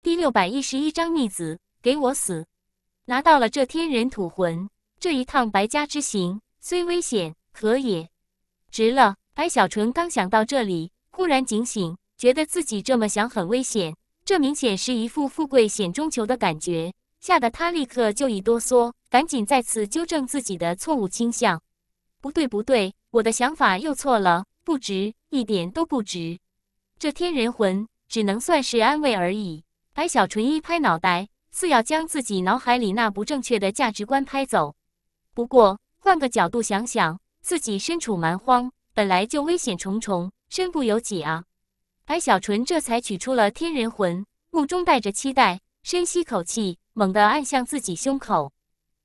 第六百一十一章逆子，给我死！拿到了这天人土魂，这一趟白家之行虽危险，可也值了。白小纯刚想到这里，忽然警醒，觉得自己这么想很危险，这明显是一副富贵险中求的感觉，吓得他立刻就一哆嗦，赶紧再次纠正自己的错误倾向。不对，不对，我的想法又错了，不值，一点都不值。这天人魂只能算是安慰而已。白小纯一拍脑袋，似要将自己脑海里那不正确的价值观拍走。不过换个角度想想，自己身处蛮荒，本来就危险重重，身不由己啊！白小纯这才取出了天人魂，目中带着期待，深吸口气，猛地按向自己胸口。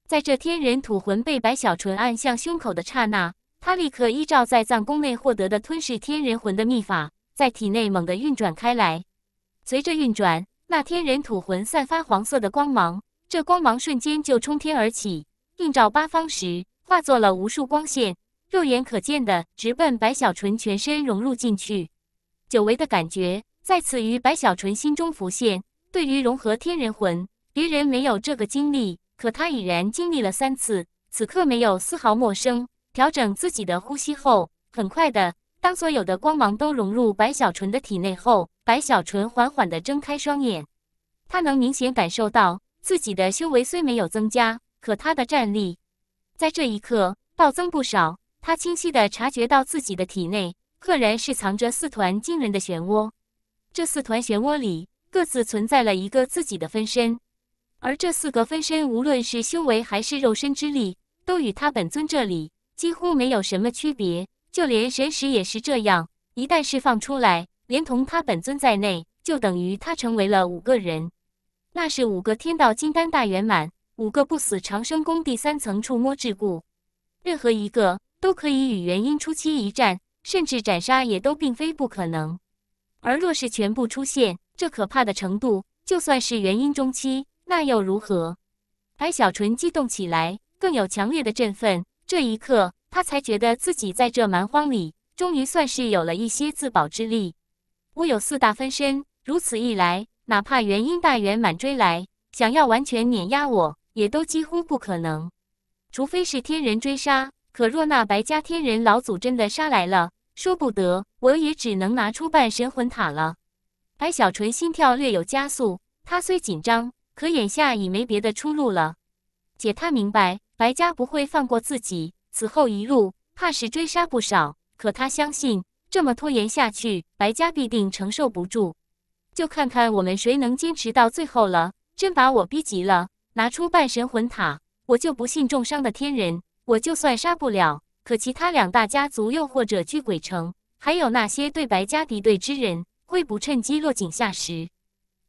在这天人土魂被白小纯按向胸口的刹那，他立刻依照在藏宫内获得的吞噬天人魂的秘法，在体内猛地运转开来。随着运转，那天人土魂散发黄色的光芒，这光芒瞬间就冲天而起，映照八方时，化作了无数光线，肉眼可见的直奔白小纯全身融入进去。久违的感觉再次于白小纯心中浮现。对于融合天人魂，别人没有这个经历，可他已然经历了三次，此刻没有丝毫陌生。调整自己的呼吸后，很快的。当所有的光芒都融入白小纯的体内后，白小纯缓缓地睁开双眼。他能明显感受到，自己的修为虽没有增加，可他的战力在这一刻暴增不少。他清晰地察觉到自己的体内，赫然是藏着四团惊人的漩涡。这四团漩涡里，各自存在了一个自己的分身。而这四个分身，无论是修为还是肉身之力，都与他本尊这里几乎没有什么区别。就连神识也是这样，一旦释放出来，连同他本尊在内，就等于他成为了五个人。那是五个天道金丹大圆满，五个不死长生宫第三层触摸桎梏，任何一个都可以与元婴初期一战，甚至斩杀也都并非不可能。而若是全部出现，这可怕的程度，就算是元婴中期，那又如何？白小纯激动起来，更有强烈的振奋。这一刻。他才觉得自己在这蛮荒里，终于算是有了一些自保之力。我有四大分身，如此一来，哪怕元婴大圆满追来，想要完全碾压我也都几乎不可能。除非是天人追杀，可若那白家天人老祖真的杀来了，说不得我也只能拿出半神魂塔了。白小纯心跳略有加速，他虽紧张，可眼下已没别的出路了。且他明白，白家不会放过自己。此后一路，怕是追杀不少。可他相信，这么拖延下去，白家必定承受不住。就看看我们谁能坚持到最后了。真把我逼急了，拿出半神魂塔，我就不信重伤的天人，我就算杀不了，可其他两大家族又或者巨鬼城，还有那些对白家敌对之人，会不趁机落井下石？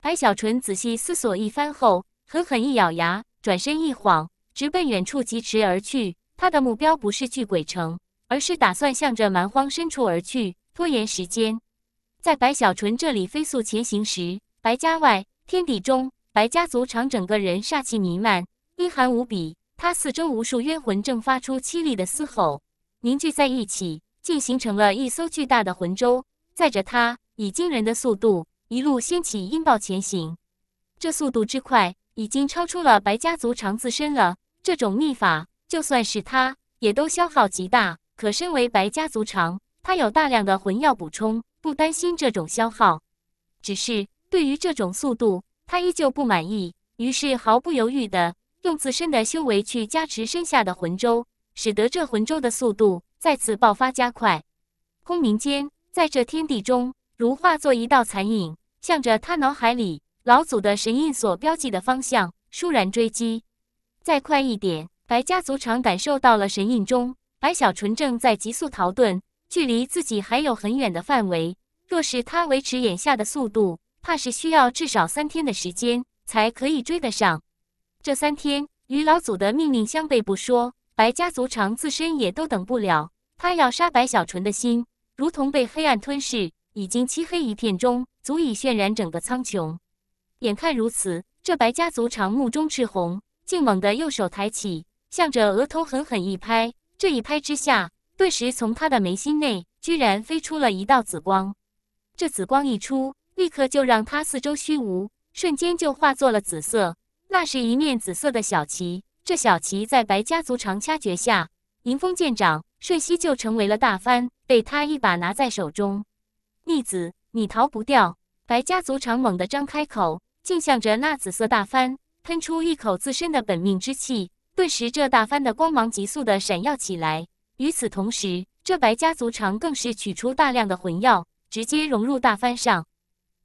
白小纯仔细思索一番后，狠狠一咬牙，转身一晃，直奔远处疾驰而去。他的目标不是去鬼城，而是打算向着蛮荒深处而去，拖延时间。在白小纯这里飞速前行时，白家外天地中，白家族长整个人煞气弥漫，阴寒无比。他四周无数冤魂正发出凄厉的嘶吼，凝聚在一起，竟形成了一艘巨大的魂舟，载着他以惊人的速度一路掀起阴暴前行。这速度之快，已经超出了白家族长自身了。这种秘法。就算是他，也都消耗极大。可身为白家族长，他有大量的魂药补充，不担心这种消耗。只是对于这种速度，他依旧不满意，于是毫不犹豫的用自身的修为去加持身下的魂舟，使得这魂舟的速度再次爆发加快。轰鸣间，在这天地中，如化作一道残影，向着他脑海里老祖的神印所标记的方向倏然追击。再快一点！白家族长感受到了神印中白小纯正在急速逃遁，距离自己还有很远的范围。若是他维持眼下的速度，怕是需要至少三天的时间才可以追得上。这三天与老祖的命令相悖不说，白家族长自身也都等不了。他要杀白小纯的心如同被黑暗吞噬，已经漆黑一片中足以渲染整个苍穹。眼看如此，这白家族长目中赤红，竟猛地右手抬起。向着额头狠狠一拍，这一拍之下，顿时从他的眉心内居然飞出了一道紫光。这紫光一出，立刻就让他四周虚无，瞬间就化作了紫色。那是一面紫色的小旗。这小旗在白家族长掐诀下，迎风渐长，瞬息就成为了大幡，被他一把拿在手中。逆子，你逃不掉！白家族长猛地张开口，竟向着那紫色大幡喷出一口自身的本命之气。顿时，这大帆的光芒急速的闪耀起来。与此同时，这白家族长更是取出大量的魂药，直接融入大帆上。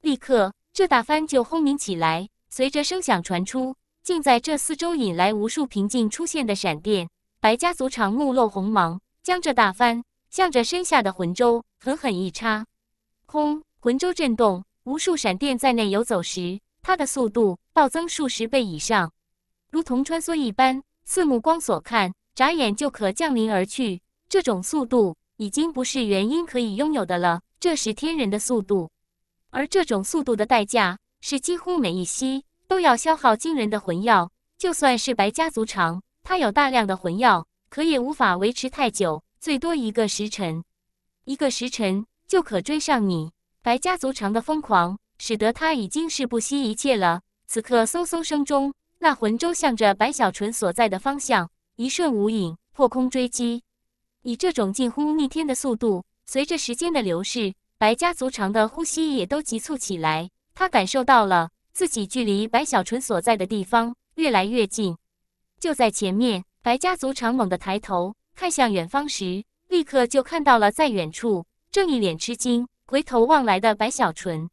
立刻，这大帆就轰鸣起来。随着声响传出，竟在这四周引来无数平静出现的闪电。白家族长目露红芒，将这大帆向着身下的魂舟狠狠一插。轰！魂舟震动，无数闪电在内游走时，它的速度暴增数十倍以上，如同穿梭一般。似目光所看，眨眼就可降临而去。这种速度已经不是元婴可以拥有的了，这是天人的速度。而这种速度的代价是几乎每一息都要消耗惊人的魂药。就算是白家族长，他有大量的魂药，可也无法维持太久，最多一个时辰。一个时辰就可追上你。白家族长的疯狂使得他已经是不惜一切了。此刻嗖嗖声中。那魂舟向着白小纯所在的方向一瞬无影，破空追击。以这种近乎逆天的速度，随着时间的流逝，白家族长的呼吸也都急促起来。他感受到了自己距离白小纯所在的地方越来越近。就在前面，白家族长猛地抬头看向远方时，立刻就看到了在远处正一脸吃惊回头望来的白小纯。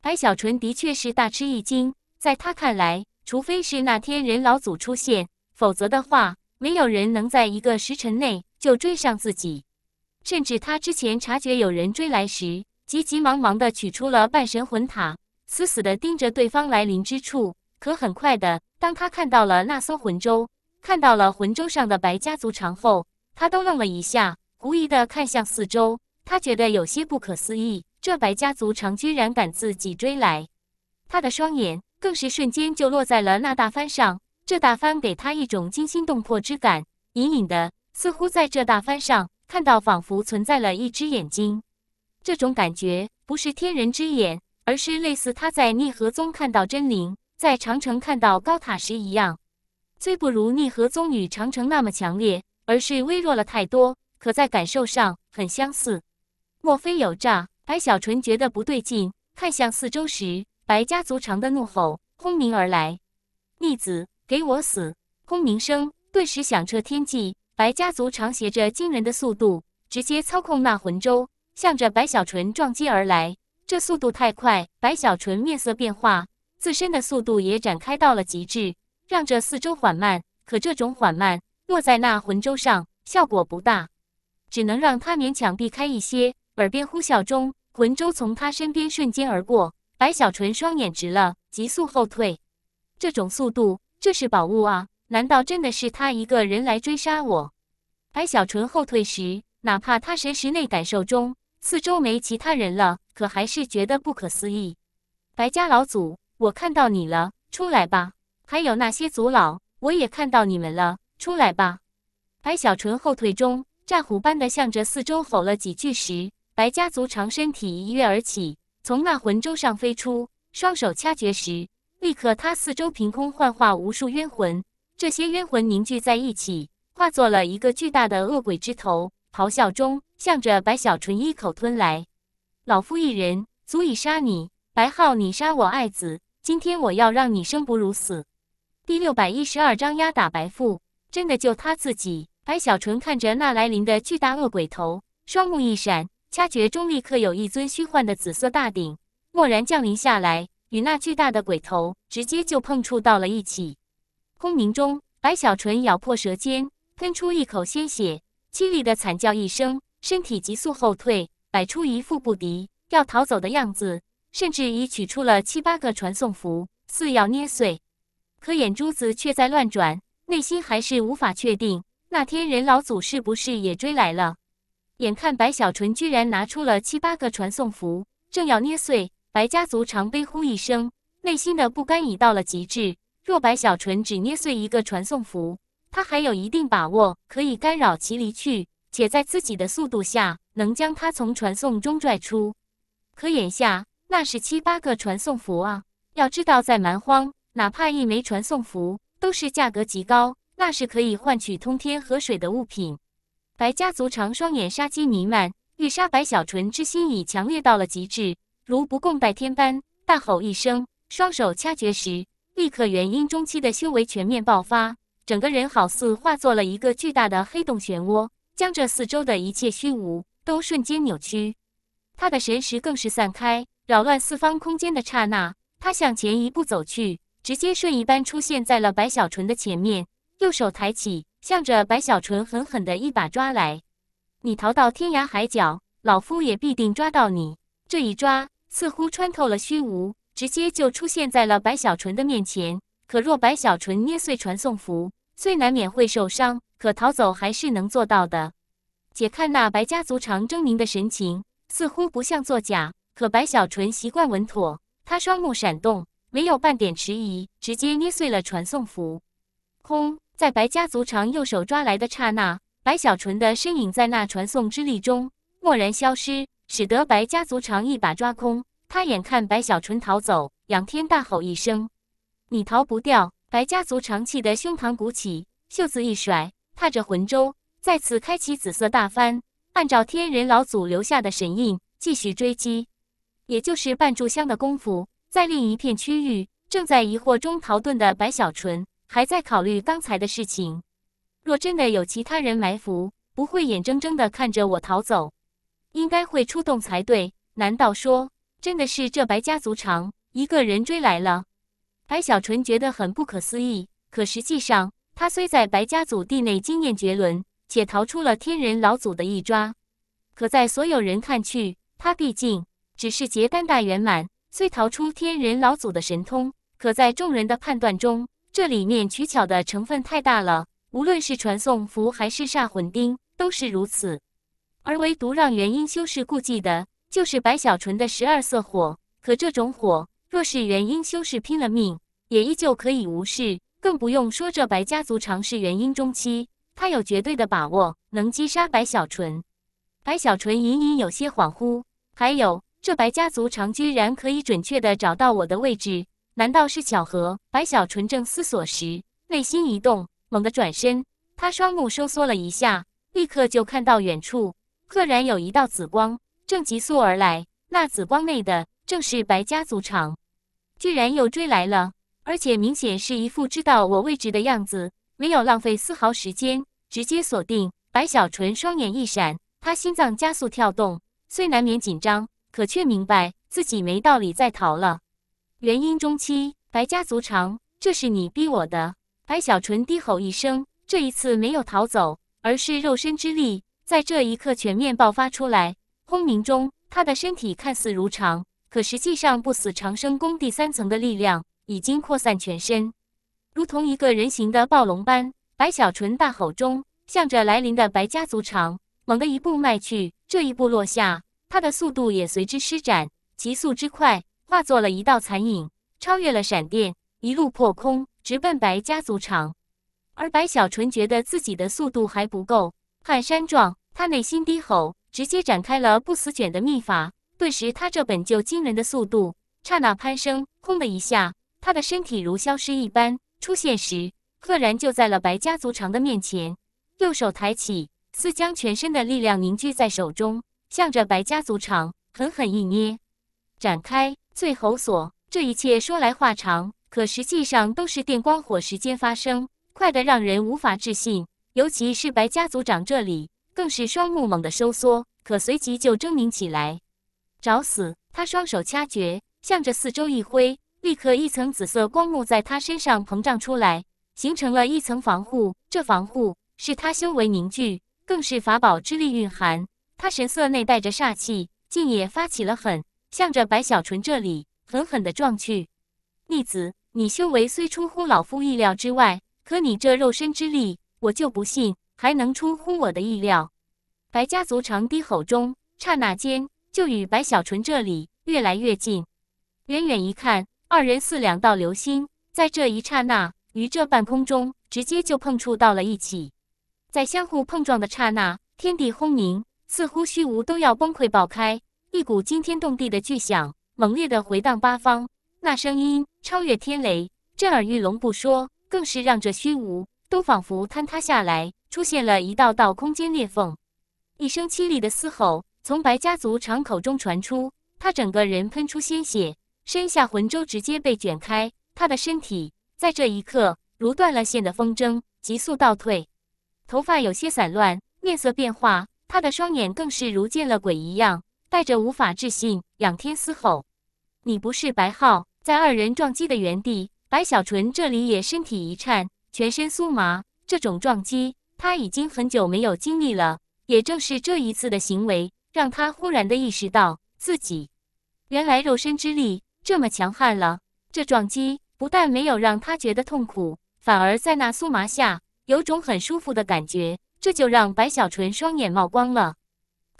白小纯的确是大吃一惊，在他看来。除非是那天人老祖出现，否则的话，没有人能在一个时辰内就追上自己。甚至他之前察觉有人追来时，急急忙忙的取出了半神魂塔，死死的盯着对方来临之处。可很快的，当他看到了那艘魂舟，看到了魂舟上的白家族长后，他都愣了一下，狐疑的看向四周，他觉得有些不可思议，这白家族长居然敢自己追来。他的双眼。更是瞬间就落在了那大帆上，这大帆给他一种惊心动魄之感，隐隐的似乎在这大帆上看到仿佛存在了一只眼睛。这种感觉不是天人之眼，而是类似他在逆河宗看到真灵，在长城看到高塔时一样，虽不如逆河宗与长城那么强烈，而是微弱了太多，可在感受上很相似。莫非有诈？白小纯觉得不对劲，看向四周时。白家族长的怒吼轰鸣而来，逆子，给我死！轰鸣声顿时响彻天际。白家族长携着惊人的速度，直接操控那魂舟，向着白小纯撞击而来。这速度太快，白小纯面色变化，自身的速度也展开到了极致，让这四周缓慢。可这种缓慢落在那魂舟上，效果不大，只能让他勉强避开一些。耳边呼啸中，魂舟从他身边瞬间而过。白小纯双眼直了，急速后退。这种速度，这是宝物啊！难道真的是他一个人来追杀我？白小纯后退时，哪怕他神识内感受中四周没其他人了，可还是觉得不可思议。白家老祖，我看到你了，出来吧！还有那些族老，我也看到你们了，出来吧！白小纯后退中，战虎般的向着四周吼了几句时，白家族长身体一跃而起。从那魂舟上飞出，双手掐诀时，立刻他四周凭空幻化无数冤魂，这些冤魂凝聚在一起，化作了一个巨大的恶鬼之头，咆哮中向着白小纯一口吞来。老夫一人足以杀你，白浩，你杀我爱子，今天我要让你生不如死。第六百一十二章压打白富，真的就他自己。白小纯看着那来临的巨大恶鬼头，双目一闪。掐诀中，立刻有一尊虚幻的紫色大鼎蓦然降临下来，与那巨大的鬼头直接就碰触到了一起。轰鸣中，白小纯咬破舌尖，喷出一口鲜血，凄厉的惨叫一声，身体急速后退，摆出一副不敌要逃走的样子，甚至已取出了七八个传送符，似要捏碎，可眼珠子却在乱转，内心还是无法确定那天人老祖是不是也追来了。眼看白小纯居然拿出了七八个传送符，正要捏碎，白家族长悲呼一声，内心的不甘已到了极致。若白小纯只捏碎一个传送符，他还有一定把握可以干扰其离去，且在自己的速度下能将他从传送中拽出。可眼下那是七八个传送符啊！要知道，在蛮荒，哪怕一枚传送符都是价格极高，那是可以换取通天河水的物品。白家族长双眼杀机弥漫，欲杀白小纯之心已强烈到了极致，如不共戴天般，大吼一声，双手掐诀时，立刻元婴中期的修为全面爆发，整个人好似化作了一个巨大的黑洞漩涡，将这四周的一切虚无都瞬间扭曲。他的神识更是散开，扰乱四方空间的刹那，他向前一步走去，直接瞬移般出现在了白小纯的前面，右手抬起。向着白小纯狠狠的一把抓来，你逃到天涯海角，老夫也必定抓到你。这一抓似乎穿透了虚无，直接就出现在了白小纯的面前。可若白小纯捏碎传送符，虽难免会受伤，可逃走还是能做到的。且看那白家族长狰狞的神情，似乎不像作假。可白小纯习惯稳妥，他双目闪动，没有半点迟疑，直接捏碎了传送符。空。在白家族长右手抓来的刹那，白小纯的身影在那传送之力中蓦然消失，使得白家族长一把抓空。他眼看白小纯逃走，仰天大吼一声：“你逃不掉！”白家族长气得胸膛鼓起，袖子一甩，踏着魂舟，再次开启紫色大帆，按照天人老祖留下的神印继续追击。也就是半炷香的功夫，在另一片区域，正在疑惑中逃遁的白小纯。还在考虑刚才的事情，若真的有其他人埋伏，不会眼睁睁地看着我逃走，应该会出动才对。难道说真的是这白家族长一个人追来了？白小纯觉得很不可思议。可实际上，他虽在白家族地内经验绝伦，且逃出了天人老祖的一抓，可在所有人看去，他毕竟只是结丹大圆满，虽逃出天人老祖的神通，可在众人的判断中。这里面取巧的成分太大了，无论是传送符还是煞魂钉，都是如此。而唯独让元婴修士顾忌的，就是白小纯的十二色火。可这种火，若是元婴修士拼了命，也依旧可以无视。更不用说这白家族长是元婴中期，他有绝对的把握能击杀白小纯。白小纯隐隐有些恍惚，还有这白家族长居然可以准确的找到我的位置。难道是巧合？白小纯正思索时，内心一动，猛地转身。他双目收缩了一下，立刻就看到远处赫然有一道紫光正急速而来。那紫光内的正是白家族长，居然又追来了，而且明显是一副知道我位置的样子，没有浪费丝毫时间，直接锁定。白小纯双眼一闪，他心脏加速跳动，虽难免紧张，可却明白自己没道理再逃了。元婴中期，白家族长，这是你逼我的！白小纯低吼一声，这一次没有逃走，而是肉身之力在这一刻全面爆发出来。轰鸣中，他的身体看似如常，可实际上不死长生功第三层的力量已经扩散全身，如同一个人形的暴龙般。白小纯大吼中，向着来临的白家族长猛地一步迈去，这一步落下，他的速度也随之施展，急速之快。化作了一道残影，超越了闪电，一路破空，直奔白家族场。而白小纯觉得自己的速度还不够，撼山撞，他内心低吼，直接展开了不死卷的秘法。顿时，他这本就惊人的速度，刹那攀升。轰的一下，他的身体如消失一般，出现时，赫然就在了白家族长的面前。右手抬起，似将全身的力量凝聚在手中，向着白家族场狠狠一捏，展开。醉猴索，这一切说来话长，可实际上都是电光火石间发生，快得让人无法置信。尤其是白家族长这里，更是双目猛地收缩，可随即就狰狞起来，找死！他双手掐诀，向着四周一挥，立刻一层紫色光幕在他身上膨胀出来，形成了一层防护。这防护是他修为凝聚，更是法宝之力蕴含。他神色内带着煞气，竟也发起了狠。向着白小纯这里狠狠地撞去，逆子，你修为虽出乎老夫意料之外，可你这肉身之力，我就不信还能出乎我的意料。白家族长低吼中，刹那间就与白小纯这里越来越近。远远一看，二人似两道流星，在这一刹那，于这半空中直接就碰触到了一起。在相互碰撞的刹那，天地轰鸣，似乎虚无都要崩溃爆开。一股惊天动地的巨响，猛烈的回荡八方。那声音超越天雷，震耳欲聋不说，更是让这虚无都仿佛坍塌下来，出现了一道道空间裂缝。一声凄厉的嘶吼从白家族长口中传出，他整个人喷出鲜血，身下魂舟直接被卷开，他的身体在这一刻如断了线的风筝，急速倒退。头发有些散乱，面色变化，他的双眼更是如见了鬼一样。带着无法置信，仰天嘶吼：“你不是白浩！”在二人撞击的原地，白小纯这里也身体一颤，全身酥麻。这种撞击他已经很久没有经历了，也正是这一次的行为，让他忽然的意识到自己原来肉身之力这么强悍了。这撞击不但没有让他觉得痛苦，反而在那酥麻下有种很舒服的感觉，这就让白小纯双眼冒光了。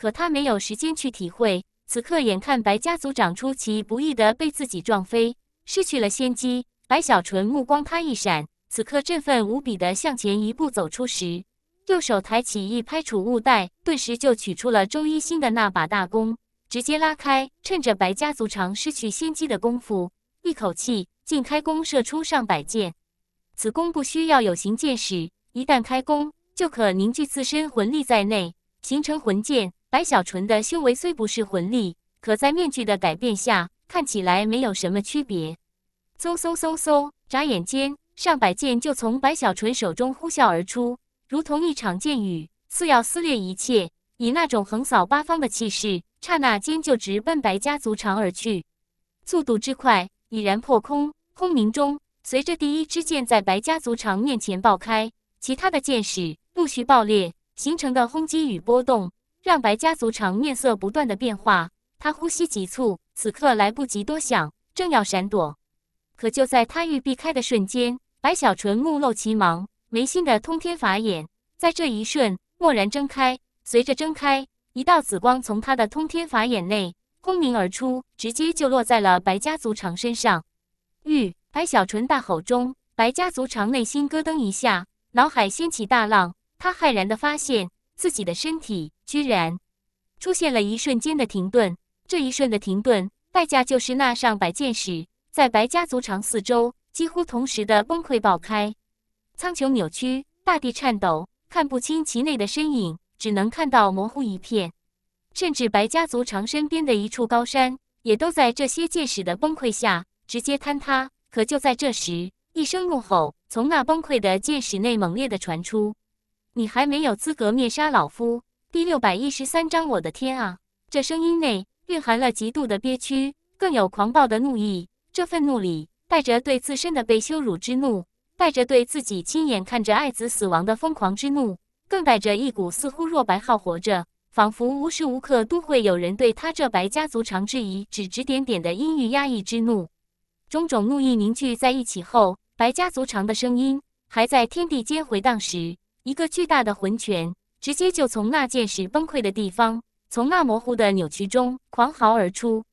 可他没有时间去体会，此刻眼看白家族长出其不意的被自己撞飞，失去了先机。白小纯目光他一闪，此刻振奋无比的向前一步走出时，右手抬起一拍储物袋，顿时就取出了周一新的那把大弓，直接拉开。趁着白家族长失去先机的功夫，一口气竟开弓射出上百箭。此弓不需要有形箭矢，一旦开弓就可凝聚自身魂力在内，形成魂箭。白小纯的修为虽不是魂力，可在面具的改变下，看起来没有什么区别。嗖嗖嗖嗖！眨眼间，上百剑就从白小纯手中呼啸而出，如同一场箭雨，似要撕裂一切。以那种横扫八方的气势，刹那间就直奔白家族长而去，速度之快，已然破空。轰鸣中，随着第一支箭在白家族长面前爆开，其他的箭矢陆续爆裂，形成的轰击与波动。让白家族长面色不断的变化，他呼吸急促，此刻来不及多想，正要闪躲，可就在他欲避开的瞬间，白小纯目露其芒，眉心的通天法眼在这一瞬蓦然睁开，随着睁开，一道紫光从他的通天法眼内轰鸣而出，直接就落在了白家族长身上。玉！白小纯大吼中，白家族长内心咯噔一下，脑海掀起大浪，他骇然的发现自己的身体。居然出现了一瞬间的停顿，这一瞬的停顿，代价就是那上百箭矢在白家族长四周几乎同时的崩溃爆开，苍穹扭曲，大地颤抖，看不清其内的身影，只能看到模糊一片。甚至白家族长身边的一处高山，也都在这些箭矢的崩溃下直接坍塌。可就在这时，一声怒吼从那崩溃的剑矢内猛烈的传出：“你还没有资格灭杀老夫！”第六百一十三章，我的天啊！这声音内蕴含了极度的憋屈，更有狂暴的怒意。这愤怒里带着对自身的被羞辱之怒，带着对自己亲眼看着爱子死亡的疯狂之怒，更带着一股似乎若白浩活着，仿佛无时无刻都会有人对他这白家族长质疑、指指点点的阴郁压抑之怒。种种怒意凝聚在一起后，白家族长的声音还在天地间回荡时，一个巨大的魂拳。直接就从那见识崩溃的地方，从那模糊的扭曲中狂嚎而出。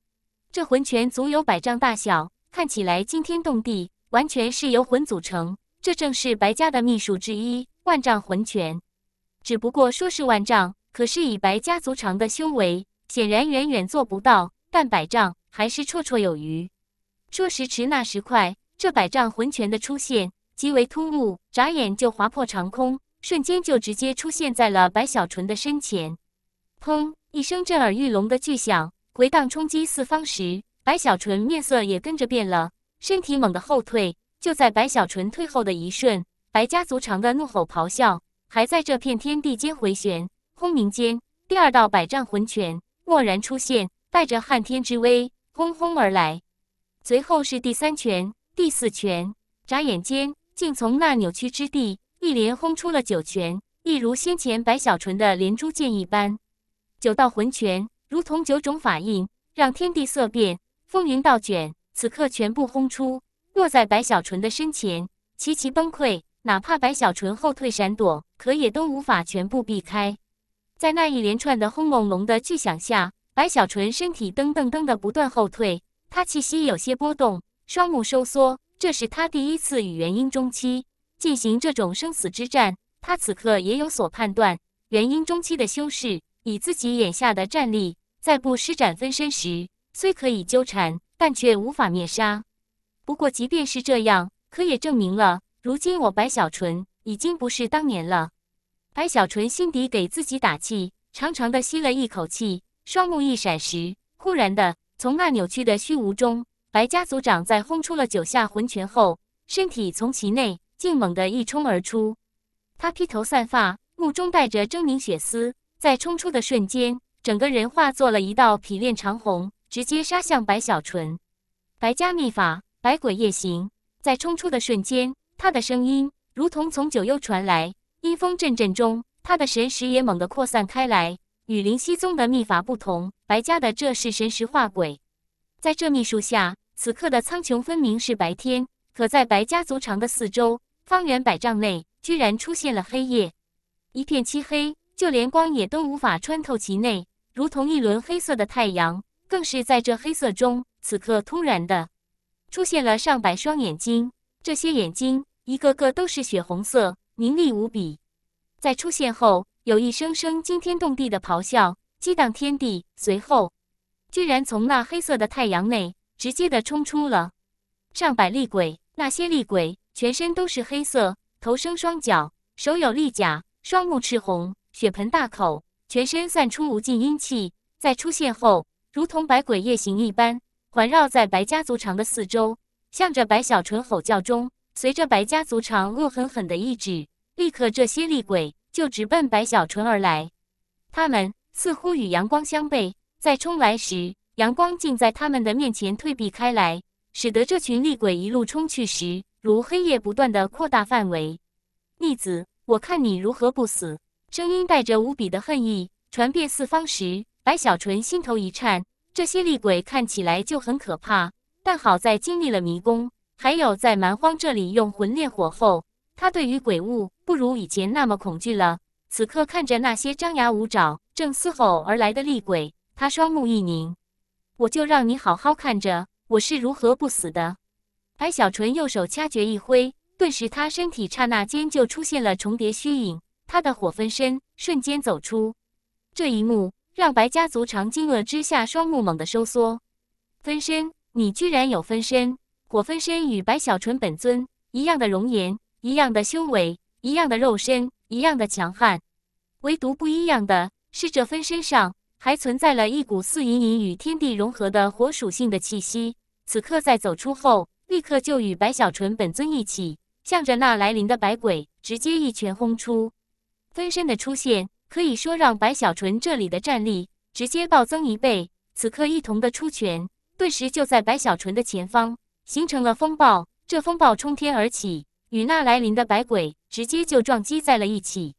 这魂拳足有百丈大小，看起来惊天动地，完全是由魂组成。这正是白家的秘术之一——万丈魂拳。只不过说是万丈，可是以白家族长的修为，显然远远做不到。但百丈还是绰绰有余。说时迟，那时快，这百丈魂拳的出现极为突兀，眨眼就划破长空。瞬间就直接出现在了白小纯的身前，砰！一声震耳欲聋的巨响回荡冲击四方时，白小纯面色也跟着变了，身体猛地后退。就在白小纯退后的一瞬，白家族长的怒吼咆哮还在这片天地间回旋，轰鸣间，第二道百丈魂拳蓦然出现，带着撼天之威，轰轰而来。随后是第三拳、第四拳，眨眼间，竟从那扭曲之地。一连轰出了九拳，一如先前白小纯的连珠剑一般，九道魂拳如同九种法印，让天地色变，风云倒卷。此刻全部轰出，落在白小纯的身前，齐齐崩溃。哪怕白小纯后退闪躲，可也都无法全部避开。在那一连串的轰隆隆的巨响下，白小纯身体噔噔噔的不断后退，他气息有些波动，双目收缩。这是他第一次与元婴中期。进行这种生死之战，他此刻也有所判断。元婴中期的修士，以自己眼下的战力，在不施展分身时，虽可以纠缠，但却无法灭杀。不过，即便是这样，可也证明了，如今我白小纯已经不是当年了。白小纯心底给自己打气，长长的吸了一口气，双目一闪时，忽然的从那扭曲的虚无中，白家族长在轰出了九下魂拳后，身体从其内。竟猛地一冲而出，他披头散发，目中带着狰狞血丝，在冲出的瞬间，整个人化作了一道匹练长虹，直接杀向白小纯。白家秘法《百鬼夜行》，在冲出的瞬间，他的声音如同从九幽传来，阴风阵阵中，他的神识也猛地扩散开来。与灵溪宗的秘法不同，白家的这是神识化鬼。在这秘术下，此刻的苍穹分明是白天，可在白家族长的四周。方圆百丈内，居然出现了黑夜，一片漆黑，就连光也都无法穿透其内，如同一轮黑色的太阳。更是在这黑色中，此刻突然的出现了上百双眼睛，这些眼睛一个个都是血红色，凝厉无比。在出现后，有一声声惊天动地的咆哮，激荡天地。随后，居然从那黑色的太阳内直接的冲出了上百厉鬼，那些厉鬼。全身都是黑色，头生双脚，手有利甲，双目赤红，血盆大口，全身散出无尽阴气。在出现后，如同百鬼夜行一般，环绕在白家族长的四周，向着白小纯吼叫中。随着白家族长恶狠狠的一指，立刻这些厉鬼就直奔白小纯而来。他们似乎与阳光相背，在冲来时，阳光竟在他们的面前退避开来，使得这群厉鬼一路冲去时。如黑夜不断的扩大范围，逆子，我看你如何不死！声音带着无比的恨意传遍四方时，白小纯心头一颤。这些厉鬼看起来就很可怕，但好在经历了迷宫，还有在蛮荒这里用魂炼火后，他对于鬼物不如以前那么恐惧了。此刻看着那些张牙舞爪、正嘶吼而来的厉鬼，他双目一凝：“我就让你好好看着我是如何不死的。”白小纯右手掐诀一挥，顿时他身体刹那间就出现了重叠虚影。他的火分身瞬间走出，这一幕让白家族长惊愕之下，双目猛地收缩。分身，你居然有分身！火分身与白小纯本尊一样的容颜，一样的修为，一样的肉身，一样的强悍，唯独不一样的是，这分身上还存在了一股似隐隐与天地融合的火属性的气息。此刻在走出后。立刻就与白小纯本尊一起，向着那来临的白鬼直接一拳轰出。分身的出现，可以说让白小纯这里的战力直接暴增一倍。此刻一同的出拳，顿时就在白小纯的前方形成了风暴。这风暴冲天而起，与那来临的白鬼直接就撞击在了一起，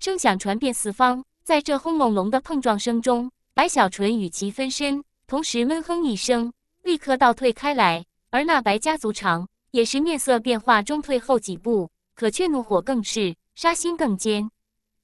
声响传遍四方。在这轰隆隆的碰撞声中，白小纯与其分身同时闷哼一声，立刻倒退开来。而那白家族长也是面色变化中退后几步，可却怒火更炽，杀心更坚。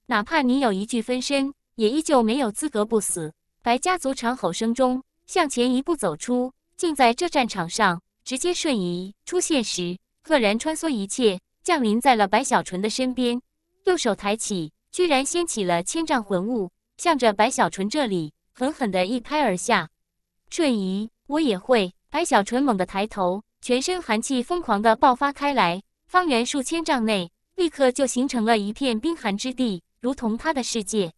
哪怕你有一具分身，也依旧没有资格不死。白家族长吼声中向前一步走出，竟在这战场上直接瞬移出现时，赫然穿梭一切，降临在了白小纯的身边。右手抬起，居然掀起了千丈魂雾，向着白小纯这里狠狠地一拍而下。瞬移，我也会。白小纯猛地抬头，全身寒气疯狂地爆发开来，方圆数千丈内立刻就形成了一片冰寒之地，如同他的世界。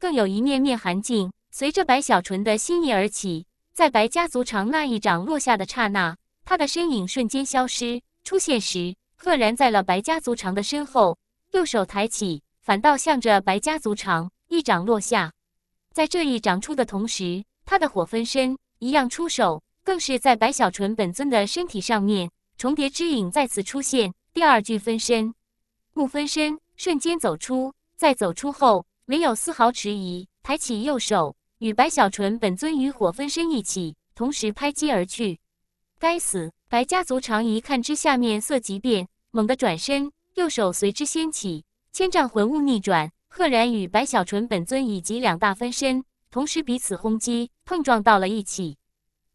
更有一面面寒镜随着白小纯的心意而起，在白家族长那一掌落下的刹那，他的身影瞬间消失，出现时赫然在了白家族长的身后，右手抬起，反倒向着白家族长一掌落下。在这一掌出的同时，他的火分身一样出手。更是在白小纯本尊的身体上面重叠之影再次出现，第二具分身木分身瞬间走出，在走出后没有丝毫迟疑，抬起右手与白小纯本尊与火分身一起同时拍击而去。该死！白家族长一看之下面色急变，猛地转身，右手随之掀起千丈魂雾逆转，赫然与白小纯本尊以及两大分身同时彼此轰击碰撞到了一起。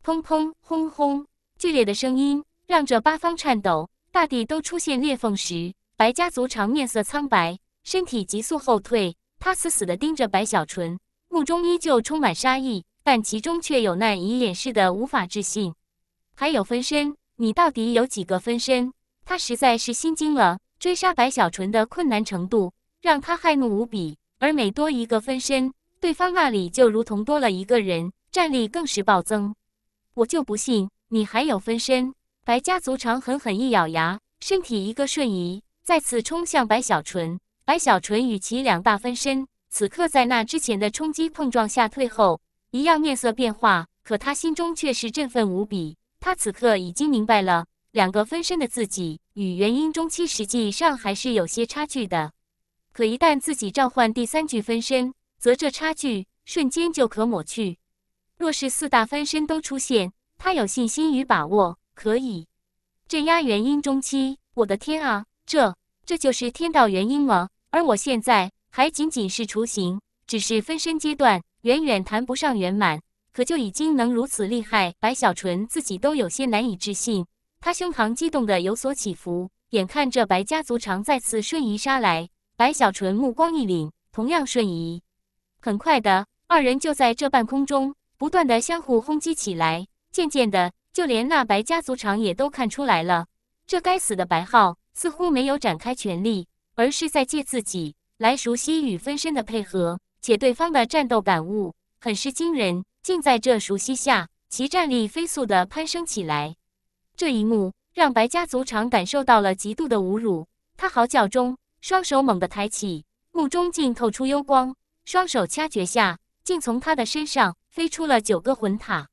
砰砰轰轰！剧烈的声音让这八方颤抖，大地都出现裂缝时，白家族长面色苍白，身体急速后退。他死死地盯着白小纯，目中依旧充满杀意，但其中却有难以掩饰的无法置信。还有分身，你到底有几个分身？他实在是心惊了，追杀白小纯的困难程度让他骇怒无比。而每多一个分身，对方那里就如同多了一个人，战力更是暴增。我就不信你还有分身！白家族长狠狠一咬牙，身体一个瞬移，再次冲向白小纯。白小纯与其两大分身，此刻在那之前的冲击碰撞下退后，一样面色变化，可他心中却是振奋无比。他此刻已经明白了，两个分身的自己与元婴中期实际上还是有些差距的。可一旦自己召唤第三具分身，则这差距瞬间就可抹去。若是四大分身都出现，他有信心与把握，可以镇压元婴中期。我的天啊，这这就是天道元婴吗？而我现在还仅仅是雏形，只是分身阶段，远远谈不上圆满，可就已经能如此厉害。白小纯自己都有些难以置信，他胸膛激动的有所起伏。眼看着白家族长再次瞬移杀来，白小纯目光一凛，同样瞬移。很快的，二人就在这半空中。不断的相互轰击起来，渐渐的，就连那白家族长也都看出来了。这该死的白浩似乎没有展开全力，而是在借自己来熟悉与分身的配合，且对方的战斗感悟很是惊人，竟在这熟悉下，其战力飞速的攀升起来。这一幕让白家族长感受到了极度的侮辱，他嚎叫中，双手猛地抬起，目中竟透出幽光，双手掐诀下，竟从他的身上。飞出了九个魂塔，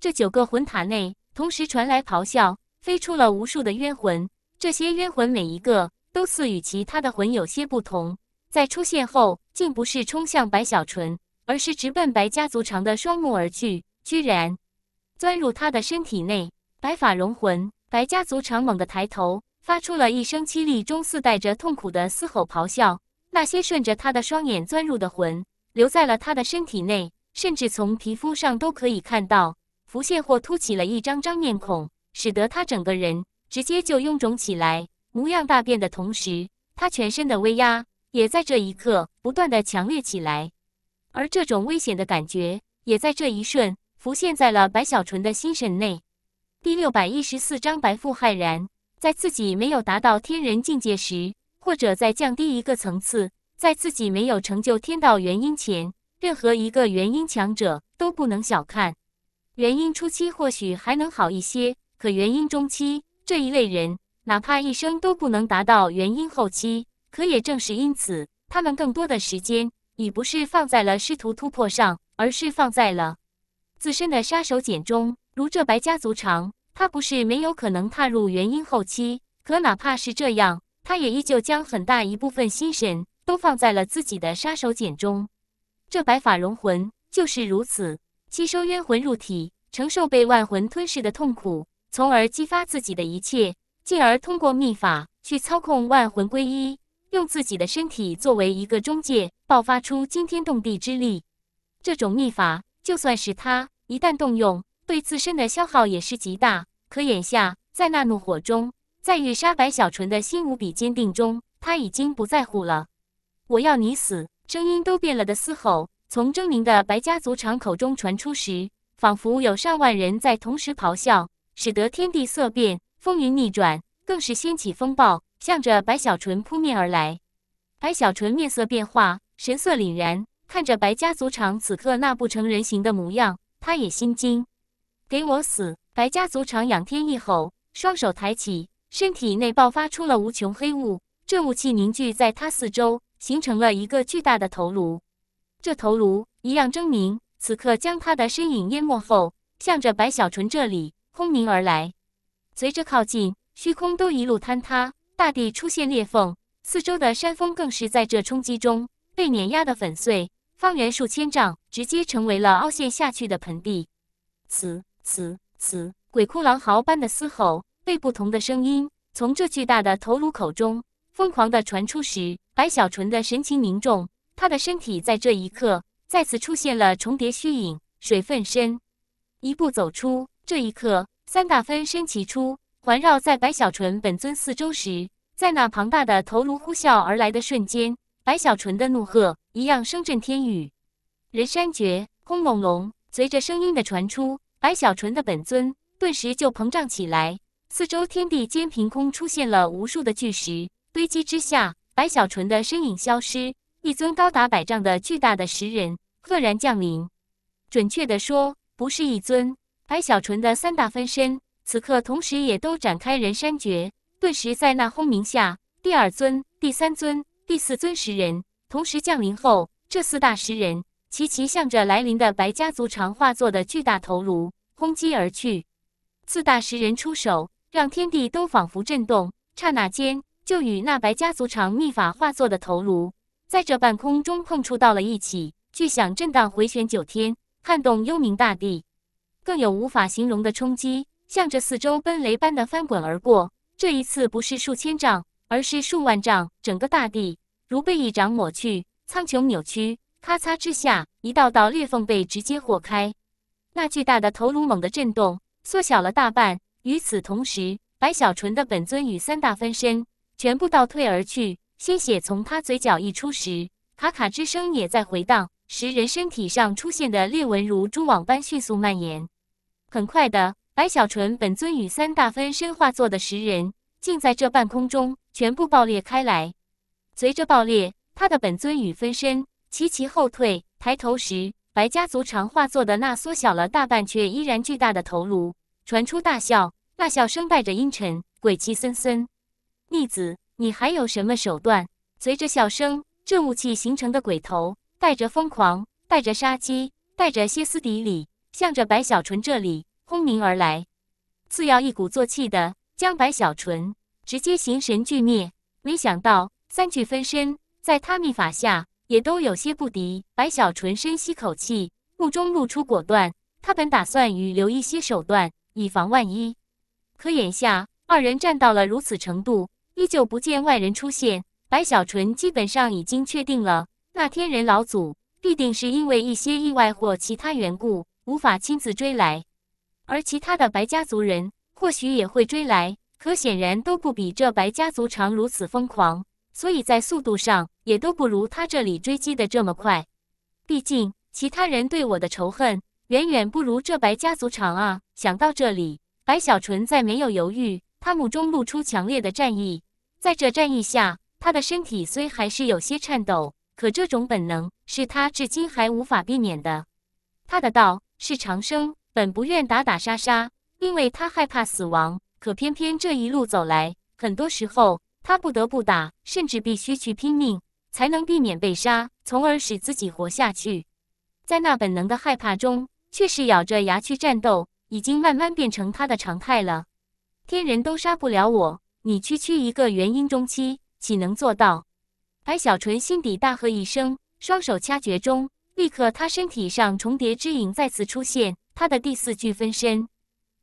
这九个魂塔内同时传来咆哮，飞出了无数的冤魂。这些冤魂每一个都似与其他的魂有些不同，在出现后，竟不是冲向白小纯，而是直奔白家族长的双目而去，居然钻入他的身体内。白发龙魂，白家族长猛地抬头，发出了一声凄厉中似带着痛苦的嘶吼咆哮。那些顺着他的双眼钻入的魂，留在了他的身体内。甚至从皮肤上都可以看到浮现或凸起了一张张面孔，使得他整个人直接就臃肿起来，模样大变的同时，他全身的威压也在这一刻不断的强烈起来，而这种危险的感觉也在这一瞬浮现在了白小纯的心神内。第六百一十四章白富骇然，在自己没有达到天人境界时，或者在降低一个层次，在自己没有成就天道元婴前。任何一个元婴强者都不能小看，元婴初期或许还能好一些，可元婴中期这一类人，哪怕一生都不能达到元婴后期，可也正是因此，他们更多的时间已不是放在了师徒突破上，而是放在了自身的杀手锏中。如这白家族长，他不是没有可能踏入元婴后期，可哪怕是这样，他也依旧将很大一部分心神都放在了自己的杀手锏中。这白发融魂就是如此，吸收冤魂入体，承受被万魂吞噬的痛苦，从而激发自己的一切，进而通过秘法去操控万魂归一，用自己的身体作为一个中介，爆发出惊天动地之力。这种秘法，就算是他一旦动用，对自身的消耗也是极大。可眼下，在那怒火中，在与沙白小纯的心无比坚定中，他已经不在乎了。我要你死。声音都变了的嘶吼从狰狞的白家族长口中传出时，仿佛有上万人在同时咆哮，使得天地色变，风云逆转，更是掀起风暴，向着白小纯扑面而来。白小纯面色变化，神色凛然，看着白家族长此刻那不成人形的模样，他也心惊。给我死！白家族长仰天一吼，双手抬起，身体内爆发出了无穷黑雾，这雾气凝聚在他四周。形成了一个巨大的头颅，这头颅一样狰狞，此刻将他的身影淹没后，向着白小纯这里轰鸣而来。随着靠近，虚空都一路坍塌，大地出现裂缝，四周的山峰更是在这冲击中被碾压的粉碎，方圆数千丈直接成为了凹陷下去的盆地。此此此！鬼哭狼嚎般的嘶吼被不同的声音从这巨大的头颅口中。疯狂的传出时，白小纯的神情凝重，她的身体在这一刻再次出现了重叠虚影，水分身一步走出。这一刻，三大分身齐出，环绕在白小纯本尊四周时，在那庞大的头颅呼啸而来的瞬间，白小纯的怒喝一样声震天宇，人山绝轰隆隆。随着声音的传出，白小纯的本尊顿时就膨胀起来，四周天地间凭空出现了无数的巨石。堆积之下，白小纯的身影消失，一尊高达百丈的巨大的石人赫然降临。准确的说，不是一尊，白小纯的三大分身，此刻同时也都展开人山诀。顿时，在那轰鸣下，第二尊、第三尊、第四尊石人同时降临后，这四大石人齐齐向着来临的白家族长化作的巨大头颅轰击而去。四大石人出手，让天地都仿佛震动。刹那间。就与那白家族长秘法化作的头颅，在这半空中碰触到了一起，巨响震荡回旋九天，撼动幽冥大地，更有无法形容的冲击，向着四周奔雷般的翻滚而过。这一次不是数千丈，而是数万丈，整个大地如被一掌抹去，苍穹扭曲，咔嚓之下，一道道裂缝被直接豁开。那巨大的头颅猛地震动，缩小了大半。与此同时，白小纯的本尊与三大分身。全部倒退而去，鲜血从他嘴角溢出时，咔咔之声也在回荡。石人身体上出现的裂纹如蛛网般迅速蔓延，很快的，白小纯本尊与三大分身化作的石人，竟在这半空中全部爆裂开来。随着爆裂，他的本尊与分身齐齐后退，抬头时，白家族长化作的那缩小了大半却依然巨大的头颅传出大笑，那笑声带着阴沉，鬼气森森。逆子，你还有什么手段？随着笑声，这雾气形成的鬼头带着疯狂，带着杀机，带着歇斯底里，向着白小纯这里轰鸣而来，似要一鼓作气的将白小纯直接形神俱灭。没想到，三具分身在他秘法下也都有些不敌。白小纯深吸口气，目中露出果断。他本打算预留一些手段，以防万一，可眼下二人战到了如此程度。依旧不见外人出现，白小纯基本上已经确定了，那天人老祖必定是因为一些意外或其他缘故，无法亲自追来。而其他的白家族人或许也会追来，可显然都不比这白家族长如此疯狂，所以在速度上也都不如他这里追击的这么快。毕竟其他人对我的仇恨远远不如这白家族长啊！想到这里，白小纯再没有犹豫，他目中露出强烈的战意。在这战役下，他的身体虽还是有些颤抖，可这种本能是他至今还无法避免的。他的道是长生，本不愿打打杀杀，因为他害怕死亡。可偏偏这一路走来，很多时候他不得不打，甚至必须去拼命，才能避免被杀，从而使自己活下去。在那本能的害怕中，却是咬着牙去战斗，已经慢慢变成他的常态了。天人都杀不了我。你区区一个元婴中期，岂能做到？白小纯心底大喝一声，双手掐诀中，立刻他身体上重叠之影再次出现，他的第四具分身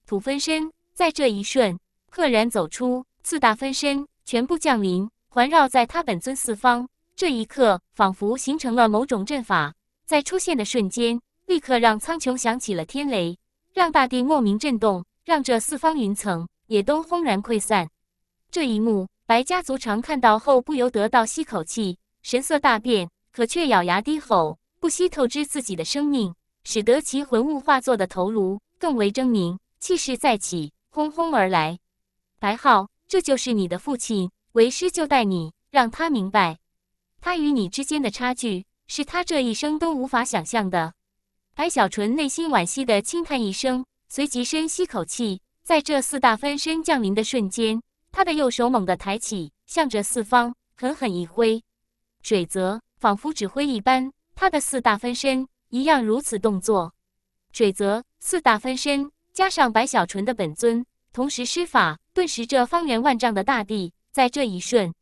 土分身在这一瞬赫然走出，四大分身全部降临，环绕在他本尊四方。这一刻仿佛形成了某种阵法，在出现的瞬间，立刻让苍穹响起了天雷，让大地莫名震动，让这四方云层也都轰然溃散。这一幕，白家族常看到后不由得倒吸口气，神色大变，可却咬牙低吼，不惜透支自己的生命，使得其魂物化作的头颅更为狰狞，气势再起，轰轰而来。白浩，这就是你的父亲，为师就带你让他明白，他与你之间的差距是他这一生都无法想象的。白小纯内心惋惜的轻叹一声，随即深吸口气，在这四大分身降临的瞬间。他的右手猛地抬起，向着四方狠狠一挥，水泽仿佛指挥一般，他的四大分身一样如此动作。水泽四大分身加上白小纯的本尊，同时施法，顿时这方圆万丈的大地在这一瞬，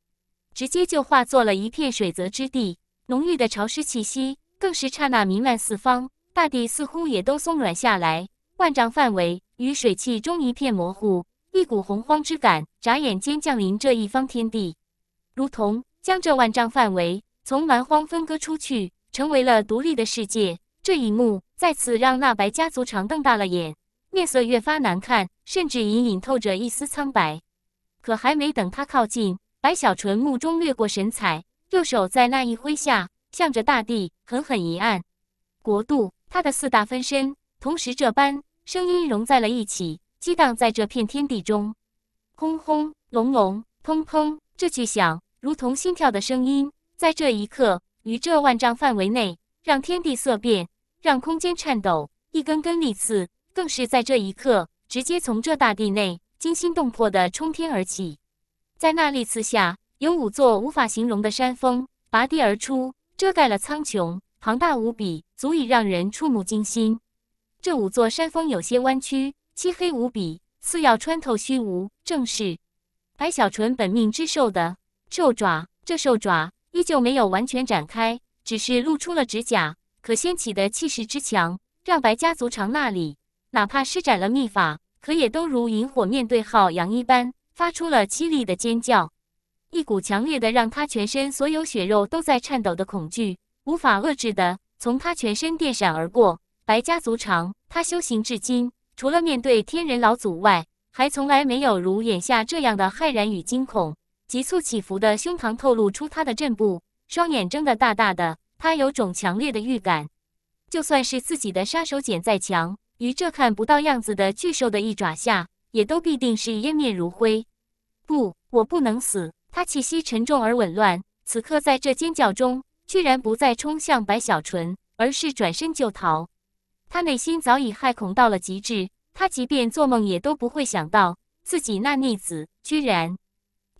直接就化作了一片水泽之地，浓郁的潮湿气息更是刹那弥漫四方，大地似乎也都松软下来，万丈范围与水汽中一片模糊。一股洪荒之感，眨眼间降临这一方天地，如同将这万丈范围从蛮荒分割出去，成为了独立的世界。这一幕再次让那白家族长瞪大了眼，面色越发难看，甚至隐隐透着一丝苍白。可还没等他靠近，白小纯目中掠过神采，右手在那一挥下，向着大地狠狠一按。国度，他的四大分身同时这般，声音融在了一起。激荡在这片天地中，轰轰隆隆，砰砰！这巨响如同心跳的声音，在这一刻，于这万丈范围内，让天地色变，让空间颤抖。一根根利刺，更是在这一刻，直接从这大地内惊心动魄地冲天而起。在那利刺下，有五座无法形容的山峰拔地而出，遮盖了苍穹，庞大无比，足以让人触目惊心。这五座山峰有些弯曲。漆黑无比，似要穿透虚无。正是白小纯本命之兽的兽爪，这兽爪依旧没有完全展开，只是露出了指甲。可掀起的气势之强，让白家族长那里，哪怕施展了秘法，可也都如萤火面对浩洋一般，发出了凄厉的尖叫。一股强烈的，让他全身所有血肉都在颤抖的恐惧，无法遏制的从他全身电闪而过。白家族长，他修行至今。除了面对天人老祖外，还从来没有如眼下这样的骇然与惊恐。急速起伏的胸膛透露出他的震步，双眼睁得大大的，他有种强烈的预感：就算是自己的杀手锏再强，于这看不到样子的巨兽的一爪下，也都必定是湮灭如灰。不，我不能死！他气息沉重而紊乱，此刻在这尖叫中，居然不再冲向白小纯，而是转身就逃。他内心早已害恐到了极致，他即便做梦也都不会想到自己那逆子居然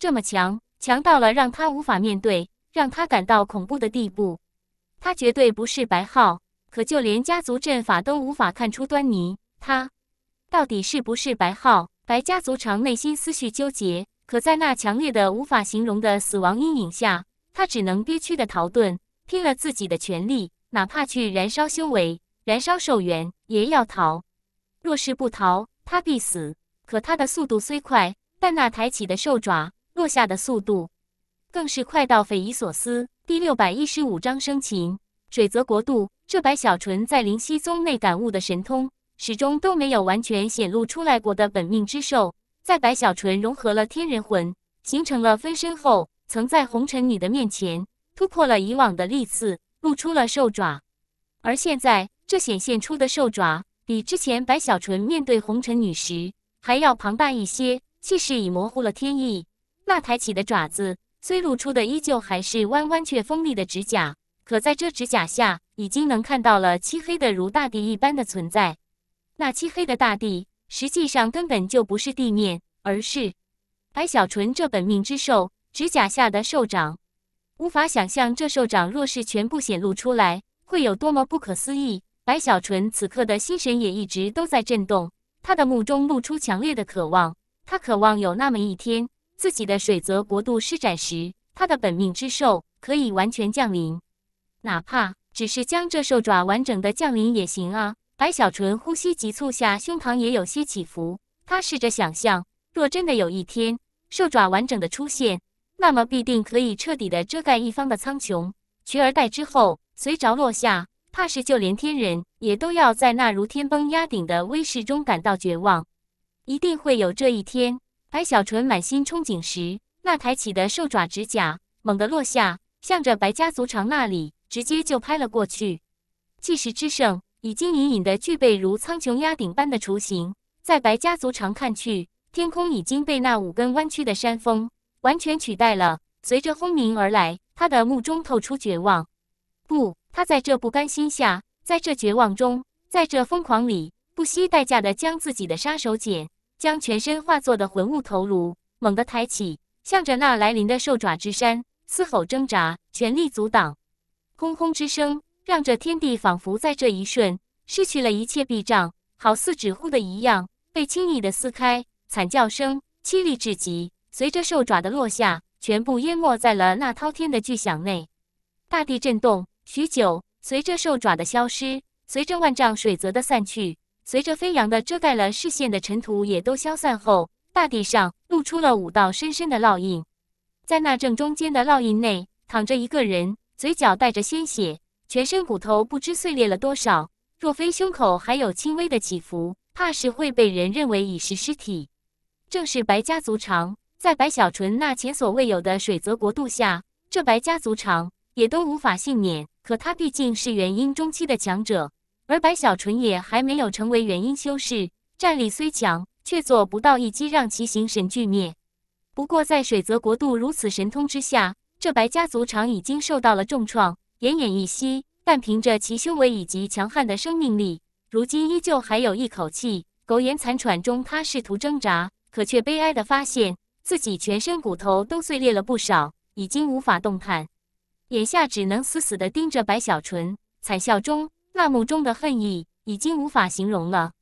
这么强，强到了让他无法面对、让他感到恐怖的地步。他绝对不是白浩，可就连家族阵法都无法看出端倪。他到底是不是白浩？白家族长内心思绪纠结，可在那强烈的、无法形容的死亡阴影下，他只能憋屈的逃遁，拼了自己的全力，哪怕去燃烧修为。燃烧兽元也要逃，若是不逃，他必死。可他的速度虽快，但那抬起的兽爪落下的速度更是快到匪夷所思。第六百一十五章生擒水泽国度。这白小纯在灵溪宗内感悟的神通，始终都没有完全显露出来过的本命之兽，在白小纯融合了天人魂，形成了分身后，曾在红尘女的面前突破了以往的历次，露出了兽爪，而现在。这显现出的兽爪比之前白小纯面对红尘女时还要庞大一些，气势已模糊了天意。那抬起的爪子虽露出的依旧还是弯弯却锋利的指甲，可在这指甲下已经能看到了漆黑的如大地一般的存在。那漆黑的大地实际上根本就不是地面，而是白小纯这本命之兽指甲下的兽掌。无法想象这兽掌若是全部显露出来，会有多么不可思议。白小纯此刻的心神也一直都在震动，他的目中露出强烈的渴望。他渴望有那么一天，自己的水泽国度施展时，他的本命之兽可以完全降临，哪怕只是将这兽爪完整的降临也行啊！白小纯呼吸急促下，胸膛也有些起伏。他试着想象，若真的有一天兽爪完整的出现，那么必定可以彻底的遮盖一方的苍穹，取而代之后，随着落下。怕是就连天人也都要在那如天崩压顶的威势中感到绝望。一定会有这一天。白小纯满心憧憬时，那抬起的兽爪指甲猛地落下，向着白家族长那里直接就拍了过去。气势之盛，已经隐隐的具备如苍穹压顶般的雏形。在白家族长看去，天空已经被那五根弯曲的山峰完全取代了。随着轰鸣而来，他的目中透出绝望。不。他在这不甘心下，在这绝望中，在这疯狂里，不惜代价的将自己的杀手锏，将全身化作的魂物头颅猛地抬起，向着那来临的兽爪之山嘶吼挣扎，全力阻挡。轰轰之声，让这天地仿佛在这一瞬失去了一切避障，好似纸糊的一样，被轻易的撕开。惨叫声凄厉至极，随着兽爪的落下，全部淹没在了那滔天的巨响内。大地震动。许久，随着兽爪的消失，随着万丈水泽的散去，随着飞扬的遮盖了视线的尘土也都消散后，大地上露出了五道深深的烙印。在那正中间的烙印内，躺着一个人，嘴角带着鲜血，全身骨头不知碎裂了多少。若非胸口还有轻微的起伏，怕是会被人认为已是尸体。正是白家族长，在白小纯那前所未有的水泽国度下，这白家族长也都无法幸免。可他毕竟是元婴中期的强者，而白小纯也还没有成为元婴修士，战力虽强，却做不到一击让其形神俱灭。不过在水泽国度如此神通之下，这白家族长已经受到了重创，奄奄一息。但凭着其修为以及强悍的生命力，如今依旧还有一口气，苟延残喘中，他试图挣扎，可却悲哀的发现自己全身骨头都碎裂了不少，已经无法动弹。眼下只能死死地盯着白小纯，惨笑中，那目中的恨意已经无法形容了。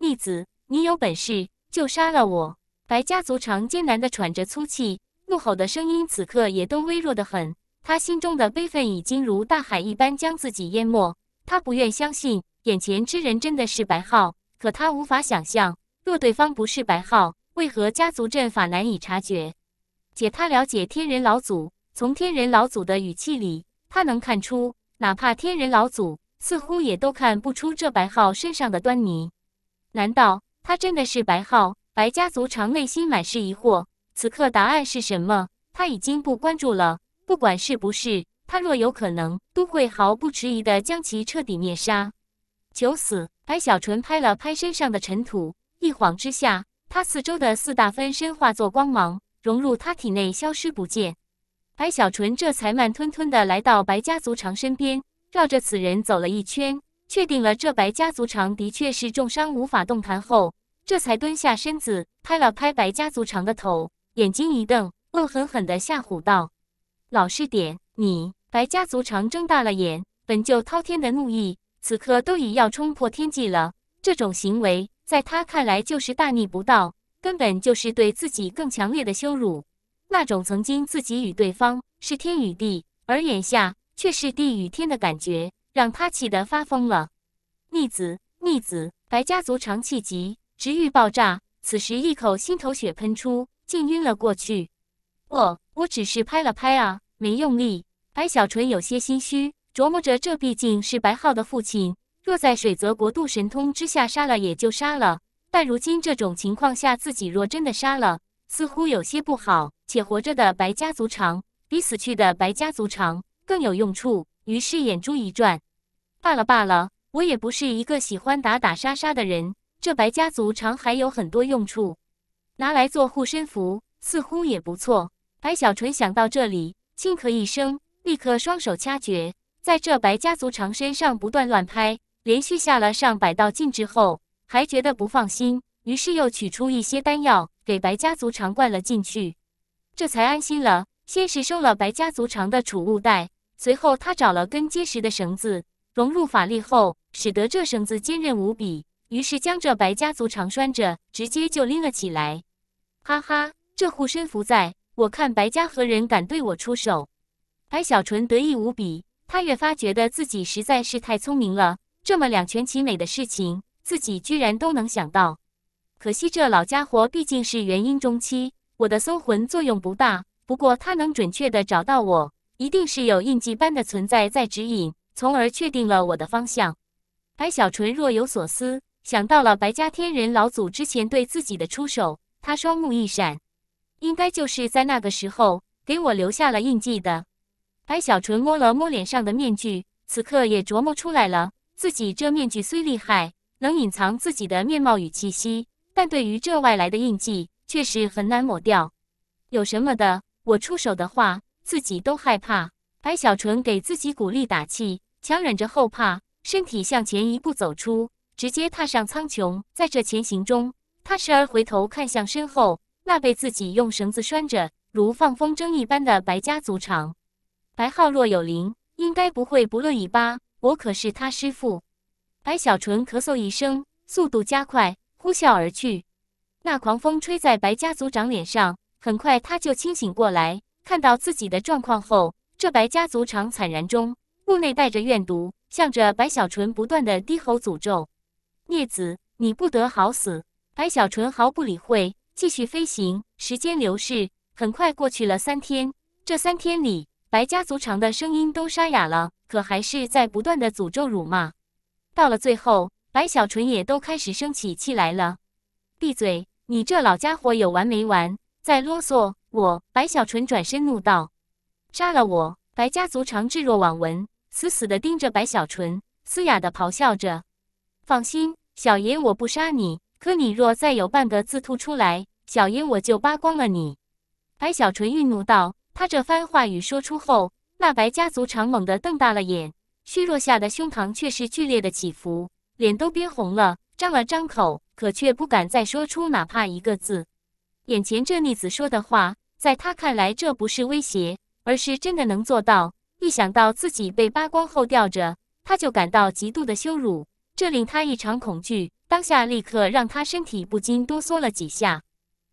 逆子，你有本事就杀了我！白家族长艰难地喘着粗气，怒吼的声音此刻也都微弱得很。他心中的悲愤已经如大海一般将自己淹没。他不愿相信眼前之人真的是白浩，可他无法想象，若对方不是白浩，为何家族阵法难以察觉？且他了解天人老祖。从天人老祖的语气里，他能看出，哪怕天人老祖似乎也都看不出这白浩身上的端倪。难道他真的是白浩？白家族长内心满是疑惑。此刻答案是什么？他已经不关注了。不管是不是，他若有可能，都会毫不迟疑地将其彻底灭杀。求死！白小纯拍了拍身上的尘土，一晃之下，他四周的四大分身化作光芒，融入他体内，消失不见。白小纯这才慢吞吞地来到白家族长身边，绕着此人走了一圈，确定了这白家族长的确是重伤无法动弹后，这才蹲下身子，拍了拍白家族长的头，眼睛一瞪，恶狠狠地吓唬道：“老实点！”你白家族长睁大了眼，本就滔天的怒意，此刻都已要冲破天际了。这种行为，在他看来就是大逆不道，根本就是对自己更强烈的羞辱。那种曾经自己与对方是天与地，而眼下却是地与天的感觉，让他气得发疯了。逆子，逆子！白家族长气急，直欲爆炸。此时一口心头血喷出，竟晕了过去。我，我只是拍了拍啊，没用力。白小纯有些心虚，琢磨着这毕竟是白浩的父亲，若在水泽国度神通之下杀了也就杀了，但如今这种情况下，自己若真的杀了。似乎有些不好，且活着的白家族长比死去的白家族长更有用处。于是眼珠一转，罢了罢了，我也不是一个喜欢打打杀杀的人。这白家族长还有很多用处，拿来做护身符似乎也不错。白小纯想到这里，轻咳一声，立刻双手掐诀，在这白家族长身上不断乱拍，连续下了上百道禁制后，还觉得不放心。于是又取出一些丹药，给白家族长灌了进去，这才安心了。先是收了白家族长的储物袋，随后他找了根结实的绳子，融入法力后，使得这绳子坚韧无比。于是将这白家族长拴着，直接就拎了起来。哈哈，这护身符在我看，白家何人敢对我出手？白小纯得意无比，他越发觉得自己实在是太聪明了。这么两全其美的事情，自己居然都能想到。可惜这老家伙毕竟是元婴中期，我的搜魂作用不大。不过他能准确的找到我，一定是有印记般的存在在指引，从而确定了我的方向。白小纯若有所思，想到了白家天人老祖之前对自己的出手，他双目一闪，应该就是在那个时候给我留下了印记的。白小纯摸了摸脸上的面具，此刻也琢磨出来了，自己这面具虽厉害，能隐藏自己的面貌与气息。但对于这外来的印记，确实很难抹掉。有什么的，我出手的话，自己都害怕。白小纯给自己鼓励打气，强忍着后怕，身体向前一步走出，直接踏上苍穹。在这前行中，他时而回头看向身后那被自己用绳子拴着、如放风筝一般的白家族场。白浩若有灵，应该不会不乐意吧？我可是他师父。白小纯咳嗽一声，速度加快。呼啸而去，那狂风吹在白家族长脸上，很快他就清醒过来。看到自己的状况后，这白家族长惨然中，目内带着怨毒，向着白小纯不断的低吼诅咒：“孽子，你不得好死！”白小纯毫不理会，继续飞行。时间流逝，很快过去了三天。这三天里，白家族长的声音都沙哑了，可还是在不断的诅咒辱骂。到了最后。白小纯也都开始生起气来了。闭嘴！你这老家伙有完没完？再啰嗦，我白小纯转身怒道：“杀了我！”白家族长置若罔闻，死死地盯着白小纯，嘶哑地咆哮着：“放心，小爷我不杀你。可你若再有半个字吐出来，小爷我就扒光了你！”白小纯愠怒道。他这番话语说出后，那白家族长猛地瞪大了眼，虚弱下的胸膛却是剧烈的起伏。脸都憋红了，张了张口，可却不敢再说出哪怕一个字。眼前这逆子说的话，在他看来，这不是威胁，而是真的能做到。一想到自己被扒光后吊着，他就感到极度的羞辱，这令他异常恐惧，当下立刻让他身体不禁哆嗦了几下。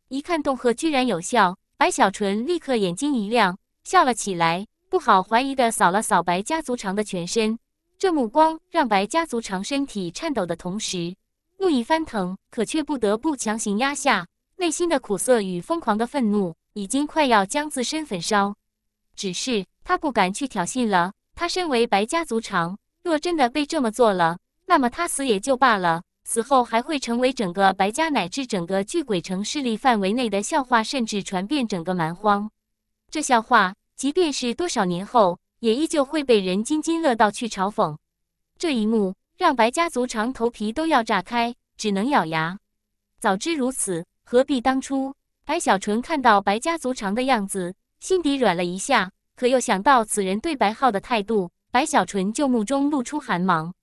一看洞贺居然有效，白小纯立刻眼睛一亮，笑了起来，不好怀疑的扫了扫白家族长的全身。这目光让白家族长身体颤抖的同时，怒意翻腾，可却不得不强行压下内心的苦涩与疯狂的愤怒，已经快要将自身焚烧。只是他不敢去挑衅了。他身为白家族长，若真的被这么做了，那么他死也就罢了，死后还会成为整个白家乃至整个巨鬼城势力范围内的笑话，甚至传遍整个蛮荒。这笑话，即便是多少年后。也依旧会被人津津乐道去嘲讽，这一幕让白家族长头皮都要炸开，只能咬牙。早知如此，何必当初？白小纯看到白家族长的样子，心底软了一下，可又想到此人对白浩的态度，白小纯就目中露出寒芒。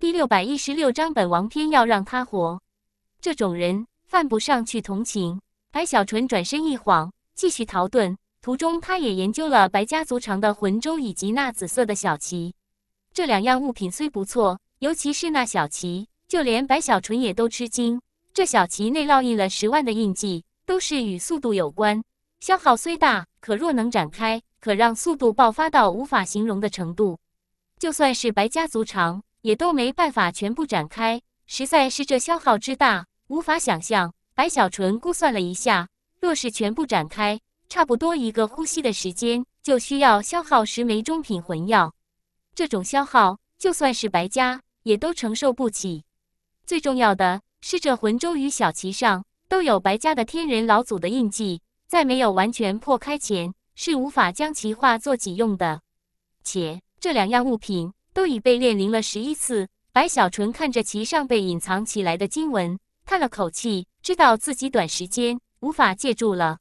第六百一十六章：本王偏要让他活。这种人犯不上去同情。白小纯转身一晃，继续逃遁。途中，他也研究了白家族长的魂珠以及那紫色的小旗。这两样物品虽不错，尤其是那小旗，就连白小纯也都吃惊。这小旗内烙印了十万的印记，都是与速度有关。消耗虽大，可若能展开，可让速度爆发到无法形容的程度。就算是白家族长，也都没办法全部展开，实在是这消耗之大，无法想象。白小纯估算了一下，若是全部展开。差不多一个呼吸的时间就需要消耗十枚中品魂药，这种消耗就算是白家也都承受不起。最重要的是，这魂舟与小旗上都有白家的天人老祖的印记，在没有完全破开前，是无法将其化作己用的。且这两样物品都已被炼灵了十一次。白小纯看着其上被隐藏起来的经文，叹了口气，知道自己短时间无法借助了。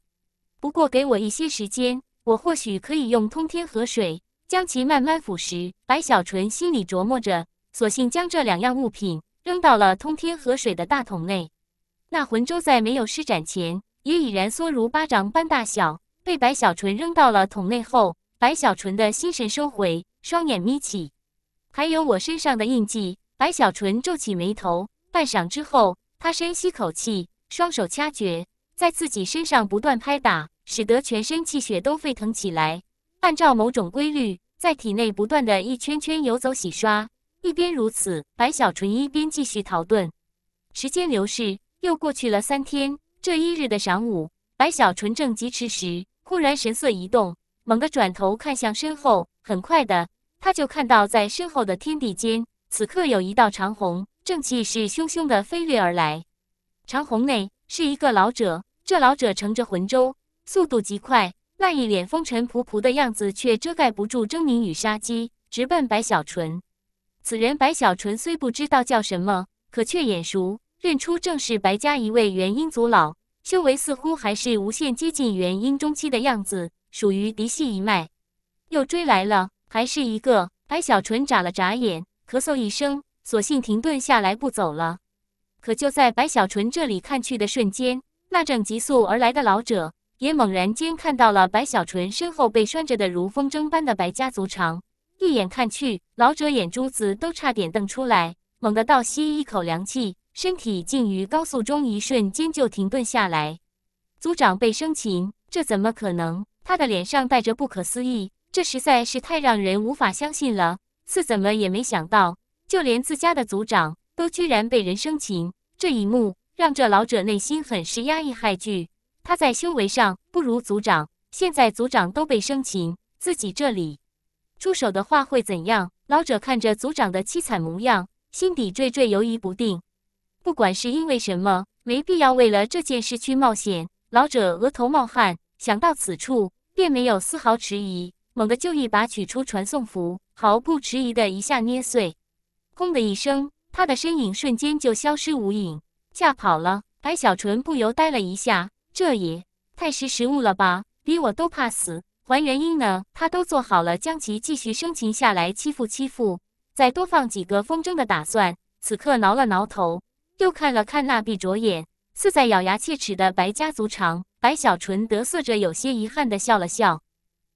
不过，给我一些时间，我或许可以用通天河水将其慢慢腐蚀。白小纯心里琢磨着，索性将这两样物品扔到了通天河水的大桶内。那魂舟在没有施展前，也已然缩如巴掌般大小。被白小纯扔到了桶内后，白小纯的心神收回，双眼眯起。还有我身上的印记。白小纯皱起眉头，半晌之后，他深吸口气，双手掐诀。在自己身上不断拍打，使得全身气血都沸腾起来。按照某种规律，在体内不断的一圈圈游走、洗刷。一边如此，白小纯一边继续逃遁。时间流逝，又过去了三天。这一日的晌午，白小纯正疾驰时，忽然神色一动，猛地转头看向身后。很快的，他就看到在身后的天地间，此刻有一道长虹，正气势汹汹的飞掠而来。长虹内是一个老者。这老者乘着魂舟，速度极快，那一脸风尘仆仆的样子，却遮盖不住狰狞与杀机，直奔白小纯。此人白小纯虽不知道叫什么，可却眼熟，认出正是白家一位元婴族老，修为似乎还是无限接近元婴中期的样子，属于嫡系一脉。又追来了，还是一个。白小纯眨了眨眼，咳嗽一声，索性停顿下来不走了。可就在白小纯这里看去的瞬间。那正急速而来的老者也猛然间看到了白小纯身后被拴着的如风筝般的白家族长，一眼看去，老者眼珠子都差点瞪出来，猛地倒吸一口凉气，身体竟于高速中一瞬间就停顿下来。族长被生擒，这怎么可能？他的脸上带着不可思议，这实在是太让人无法相信了。似怎么也没想到，就连自家的族长都居然被人生擒，这一幕。让这老者内心很是压抑、害惧。他在修为上不如族长，现在族长都被生擒，自己这里出手的话会怎样？老者看着族长的凄惨模样，心底惴惴，犹疑不定。不管是因为什么，没必要为了这件事去冒险。老者额头冒汗，想到此处，便没有丝毫迟疑，猛地就一把取出传送符，毫不迟疑的一下捏碎。轰的一声，他的身影瞬间就消失无影。吓跑了，白小纯不由呆了一下。这也太识时务了吧！比我都怕死，还原因呢？他都做好了将其继续生擒下来欺负欺负，再多放几个风筝的打算。此刻挠了挠头，又看了看那闭着眼、似在咬牙切齿的白家族长，白小纯得瑟着，有些遗憾的笑了笑。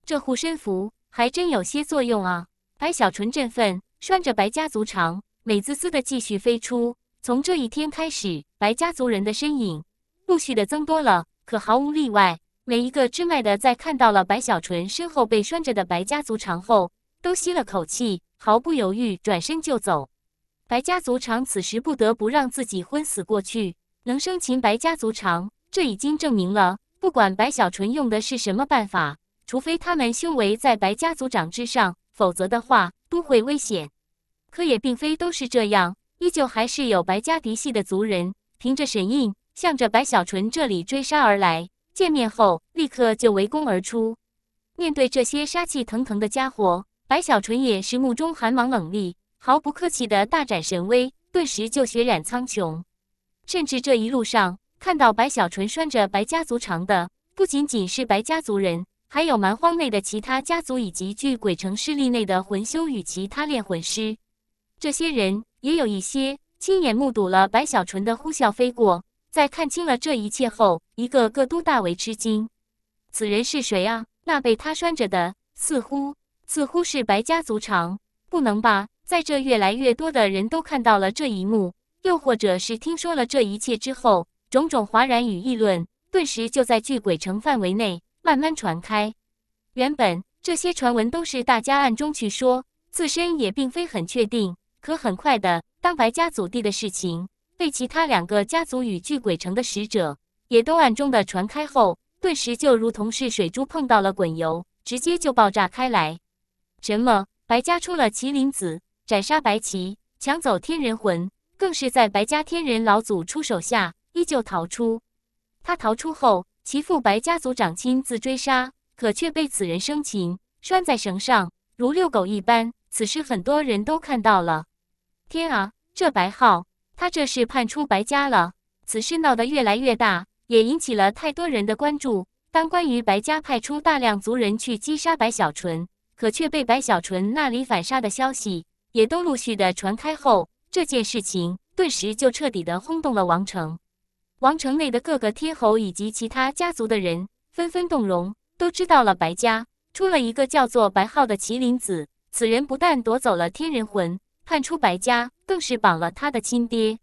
这护身符还真有些作用啊！白小纯振奋，拴着白家族长，美滋滋的继续飞出。从这一天开始，白家族人的身影陆续的增多了。可毫无例外，每一个支脉的在看到了白小纯身后被拴着的白家族长后，都吸了口气，毫不犹豫转身就走。白家族长此时不得不让自己昏死过去。能生擒白家族长，这已经证明了，不管白小纯用的是什么办法，除非他们修为在白家族长之上，否则的话都会危险。可也并非都是这样。依旧还是有白家嫡系的族人，凭着神印向着白小纯这里追杀而来。见面后，立刻就围攻而出。面对这些杀气腾腾的家伙，白小纯也是目中寒芒冷厉，毫不客气的大展神威，顿时就血染苍穹。甚至这一路上，看到白小纯拴着白家族长的，不仅仅是白家族人，还有蛮荒内的其他家族，以及巨鬼城势力内的魂修与其他炼魂师。这些人也有一些亲眼目睹了白小纯的呼啸飞过，在看清了这一切后，一个个都大为吃惊。此人是谁啊？那被他拴着的，似乎似乎是白家族长，不能吧？在这越来越多的人都看到了这一幕，又或者是听说了这一切之后，种种哗然与议论顿时就在巨鬼城范围内慢慢传开。原本这些传闻都是大家暗中去说，自身也并非很确定。可很快的，当白家祖地的事情被其他两个家族与巨鬼城的使者也都暗中的传开后，顿时就如同是水珠碰到了滚油，直接就爆炸开来。什么白家出了麒麟子，斩杀白棋，抢走天人魂，更是在白家天人老祖出手下依旧逃出。他逃出后，其父白家族长亲自追杀，可却被此人生擒，拴在绳上如遛狗一般。此事很多人都看到了。天啊，这白浩，他这是叛出白家了！此事闹得越来越大，也引起了太多人的关注。当关于白家派出大量族人去击杀白小纯，可却被白小纯那里反杀的消息，也都陆续的传开后，这件事情顿时就彻底的轰动了王城。王城内的各个天侯以及其他家族的人纷纷动容，都知道了白家出了一个叫做白浩的麒麟子，此人不但夺走了天人魂。叛出白家，更是绑了他的亲爹，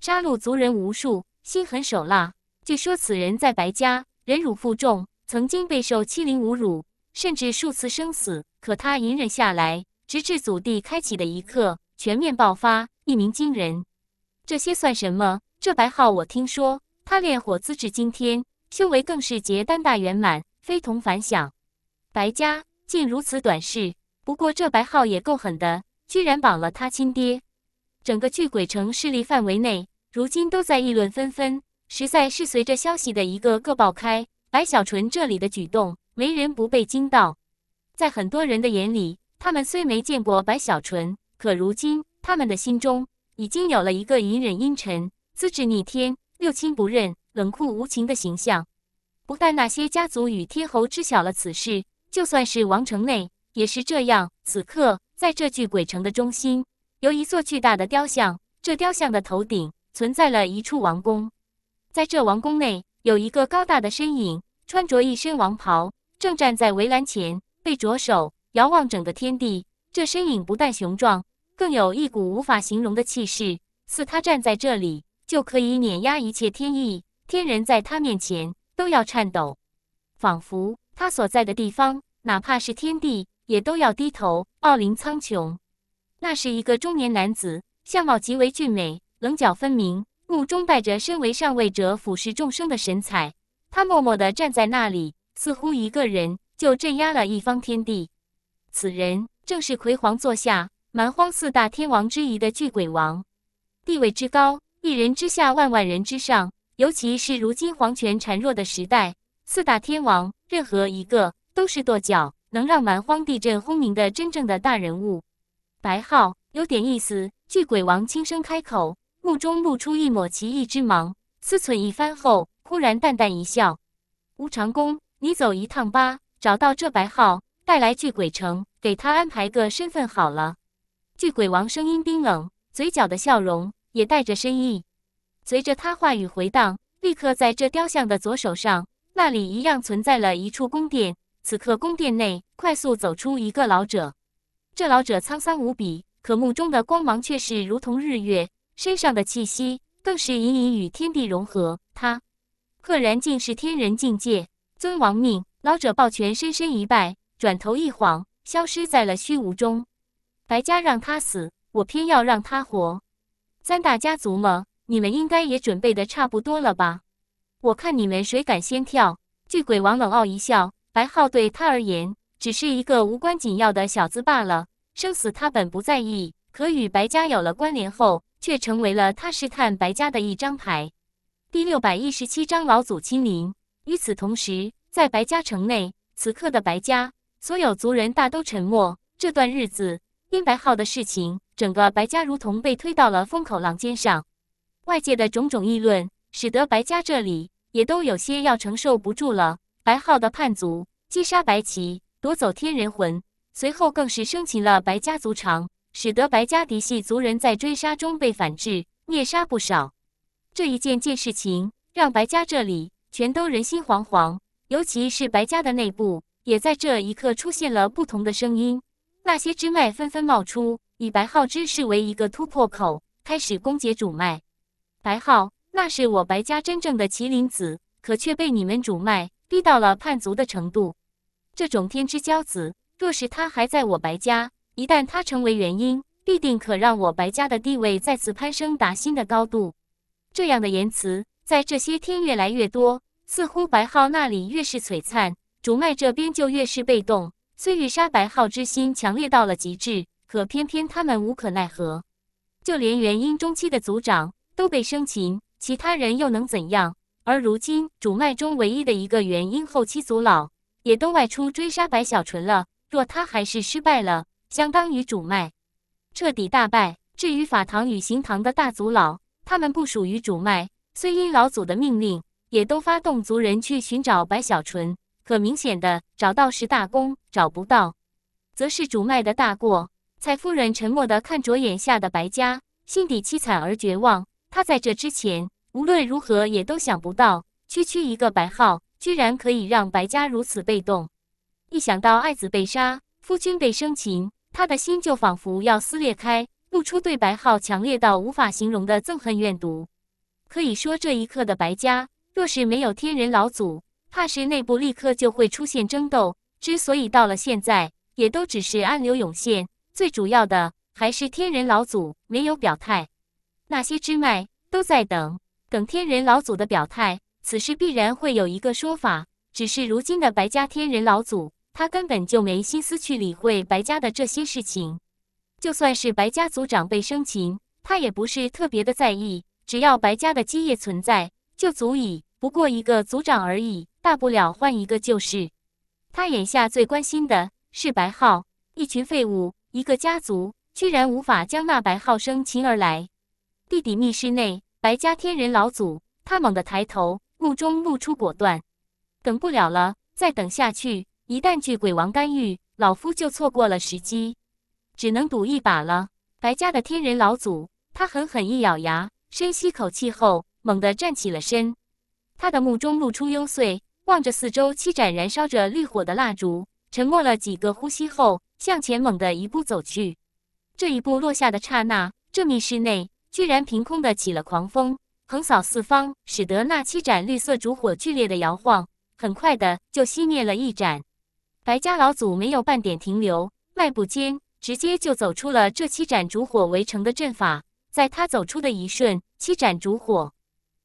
杀戮族人无数，心狠手辣。据说此人在白家忍辱负重，曾经备受欺凌侮辱，甚至数次生死，可他隐忍下来，直至祖地开启的一刻全面爆发，一鸣惊人。这些算什么？这白浩，我听说他练火资质惊天，修为更是结丹大圆满，非同凡响。白家竟如此短视，不过这白浩也够狠的。居然绑了他亲爹，整个巨鬼城势力范围内，如今都在议论纷纷。实在是随着消息的一个个爆开，白小纯这里的举动，没人不被惊到。在很多人的眼里，他们虽没见过白小纯，可如今他们的心中已经有了一个隐忍阴沉、资质逆天、六亲不认、冷酷无情的形象。不但那些家族与天侯知晓了此事，就算是王城内也是这样。此刻。在这具鬼城的中心，有一座巨大的雕像。这雕像的头顶存在了一处王宫，在这王宫内有一个高大的身影，穿着一身王袍，正站在围栏前，背着手遥望整个天地。这身影不但雄壮，更有一股无法形容的气势，似他站在这里就可以碾压一切天意。天人在他面前都要颤抖，仿佛他所在的地方，哪怕是天地，也都要低头。傲临苍穹，那是一个中年男子，相貌极为俊美，棱角分明，目中带着身为上位者俯视众生的神采。他默默的站在那里，似乎一个人就镇压了一方天地。此人正是魁皇座下蛮荒四大天王之一的巨鬼王，地位之高，一人之下，万万人之上。尤其是如今皇权孱弱的时代，四大天王任何一个都是跺脚。能让蛮荒地震轰鸣的真正的大人物，白浩有点意思。巨鬼王轻声开口，目中露出一抹奇异之芒，思忖一番后，忽然淡淡一笑：“无长公，你走一趟吧，找到这白浩，带来巨鬼城，给他安排个身份好了。”巨鬼王声音冰冷，嘴角的笑容也带着深意。随着他话语回荡，立刻在这雕像的左手上，那里一样存在了一处宫殿。此刻，宫殿内快速走出一个老者。这老者沧桑无比，可目中的光芒却是如同日月，身上的气息更是隐隐与天地融合。他，赫然竟是天人境界。尊王命，老者抱拳深深一拜，转头一晃，消失在了虚无中。白家让他死，我偏要让他活。三大家族吗？你们应该也准备的差不多了吧？我看你们谁敢先跳？巨鬼王冷傲一笑。白浩对他而言只是一个无关紧要的小子罢了，生死他本不在意，可与白家有了关联后，却成为了他试探白家的一张牌。第六百一十七章老祖亲临。与此同时，在白家城内，此刻的白家所有族人大都沉默。这段日子因白浩的事情，整个白家如同被推到了风口浪尖上，外界的种种议论，使得白家这里也都有些要承受不住了。白浩的叛族击杀白旗，夺走天人魂，随后更是生擒了白家族长，使得白家嫡系族人在追杀中被反制灭杀不少。这一件件事情让白家这里全都人心惶惶，尤其是白家的内部也在这一刻出现了不同的声音，那些支脉纷纷冒出，以白浩之视为一个突破口，开始攻击主脉。白浩，那是我白家真正的麒麟子，可却被你们主脉。低到了叛族的程度，这种天之骄子，若是他还在我白家，一旦他成为元婴，必定可让我白家的地位再次攀升达新的高度。这样的言辞在这些天越来越多，似乎白浩那里越是璀璨，主脉这边就越是被动。虽欲杀白浩之心强烈到了极致，可偏偏他们无可奈何。就连元婴中期的族长都被生擒，其他人又能怎样？而如今，主脉中唯一的一个元婴后期族老也都外出追杀白小纯了。若他还是失败了，相当于主脉彻底大败。至于法堂与行堂的大族老，他们不属于主脉，虽因老祖的命令，也都发动族人去寻找白小纯，可明显的找到是大功，找不到，则是主脉的大过。蔡夫人沉默的看着眼下的白家，心底凄惨而绝望。她在这之前。无论如何，也都想不到，区区一个白浩，居然可以让白家如此被动。一想到爱子被杀，夫君被生擒，他的心就仿佛要撕裂开，露出对白浩强烈到无法形容的憎恨怨毒。可以说，这一刻的白家，若是没有天人老祖，怕是内部立刻就会出现争斗。之所以到了现在，也都只是暗流涌现，最主要的还是天人老祖没有表态。那些支脉都在等。等天人老祖的表态，此事必然会有一个说法。只是如今的白家天人老祖，他根本就没心思去理会白家的这些事情。就算是白家族长被生擒，他也不是特别的在意。只要白家的基业存在，就足以。不过一个族长而已，大不了换一个就是。他眼下最关心的是白浩，一群废物，一个家族居然无法将那白浩生擒而来。地底密室内。白家天人老祖，他猛地抬头，目中露出果断。等不了了，再等下去，一旦惧鬼王干预，老夫就错过了时机，只能赌一把了。白家的天人老祖，他狠狠一咬牙，深吸口气后，猛地站起了身。他的目中露出幽邃，望着四周七盏燃烧着绿火的蜡烛，沉默了几个呼吸后，向前猛地一步走去。这一步落下的刹那，这密室内。居然凭空的起了狂风，横扫四方，使得那七盏绿色烛火剧烈的摇晃，很快的就熄灭了一盏。白家老祖没有半点停留，迈步间直接就走出了这七盏烛火围成的阵法。在他走出的一瞬，七盏烛火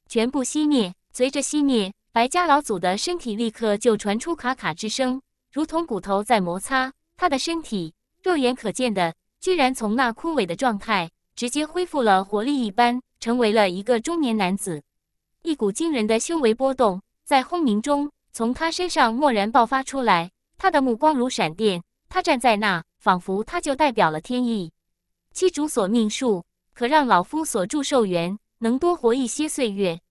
全部熄灭。随着熄灭，白家老祖的身体立刻就传出咔咔之声，如同骨头在摩擦。他的身体肉眼可见的，居然从那枯萎的状态。直接恢复了活力一般，成为了一个中年男子。一股惊人的修为波动在轰鸣中从他身上蓦然爆发出来。他的目光如闪电，他站在那，仿佛他就代表了天意。七主索命术可让老夫所住寿元，能多活一些岁月。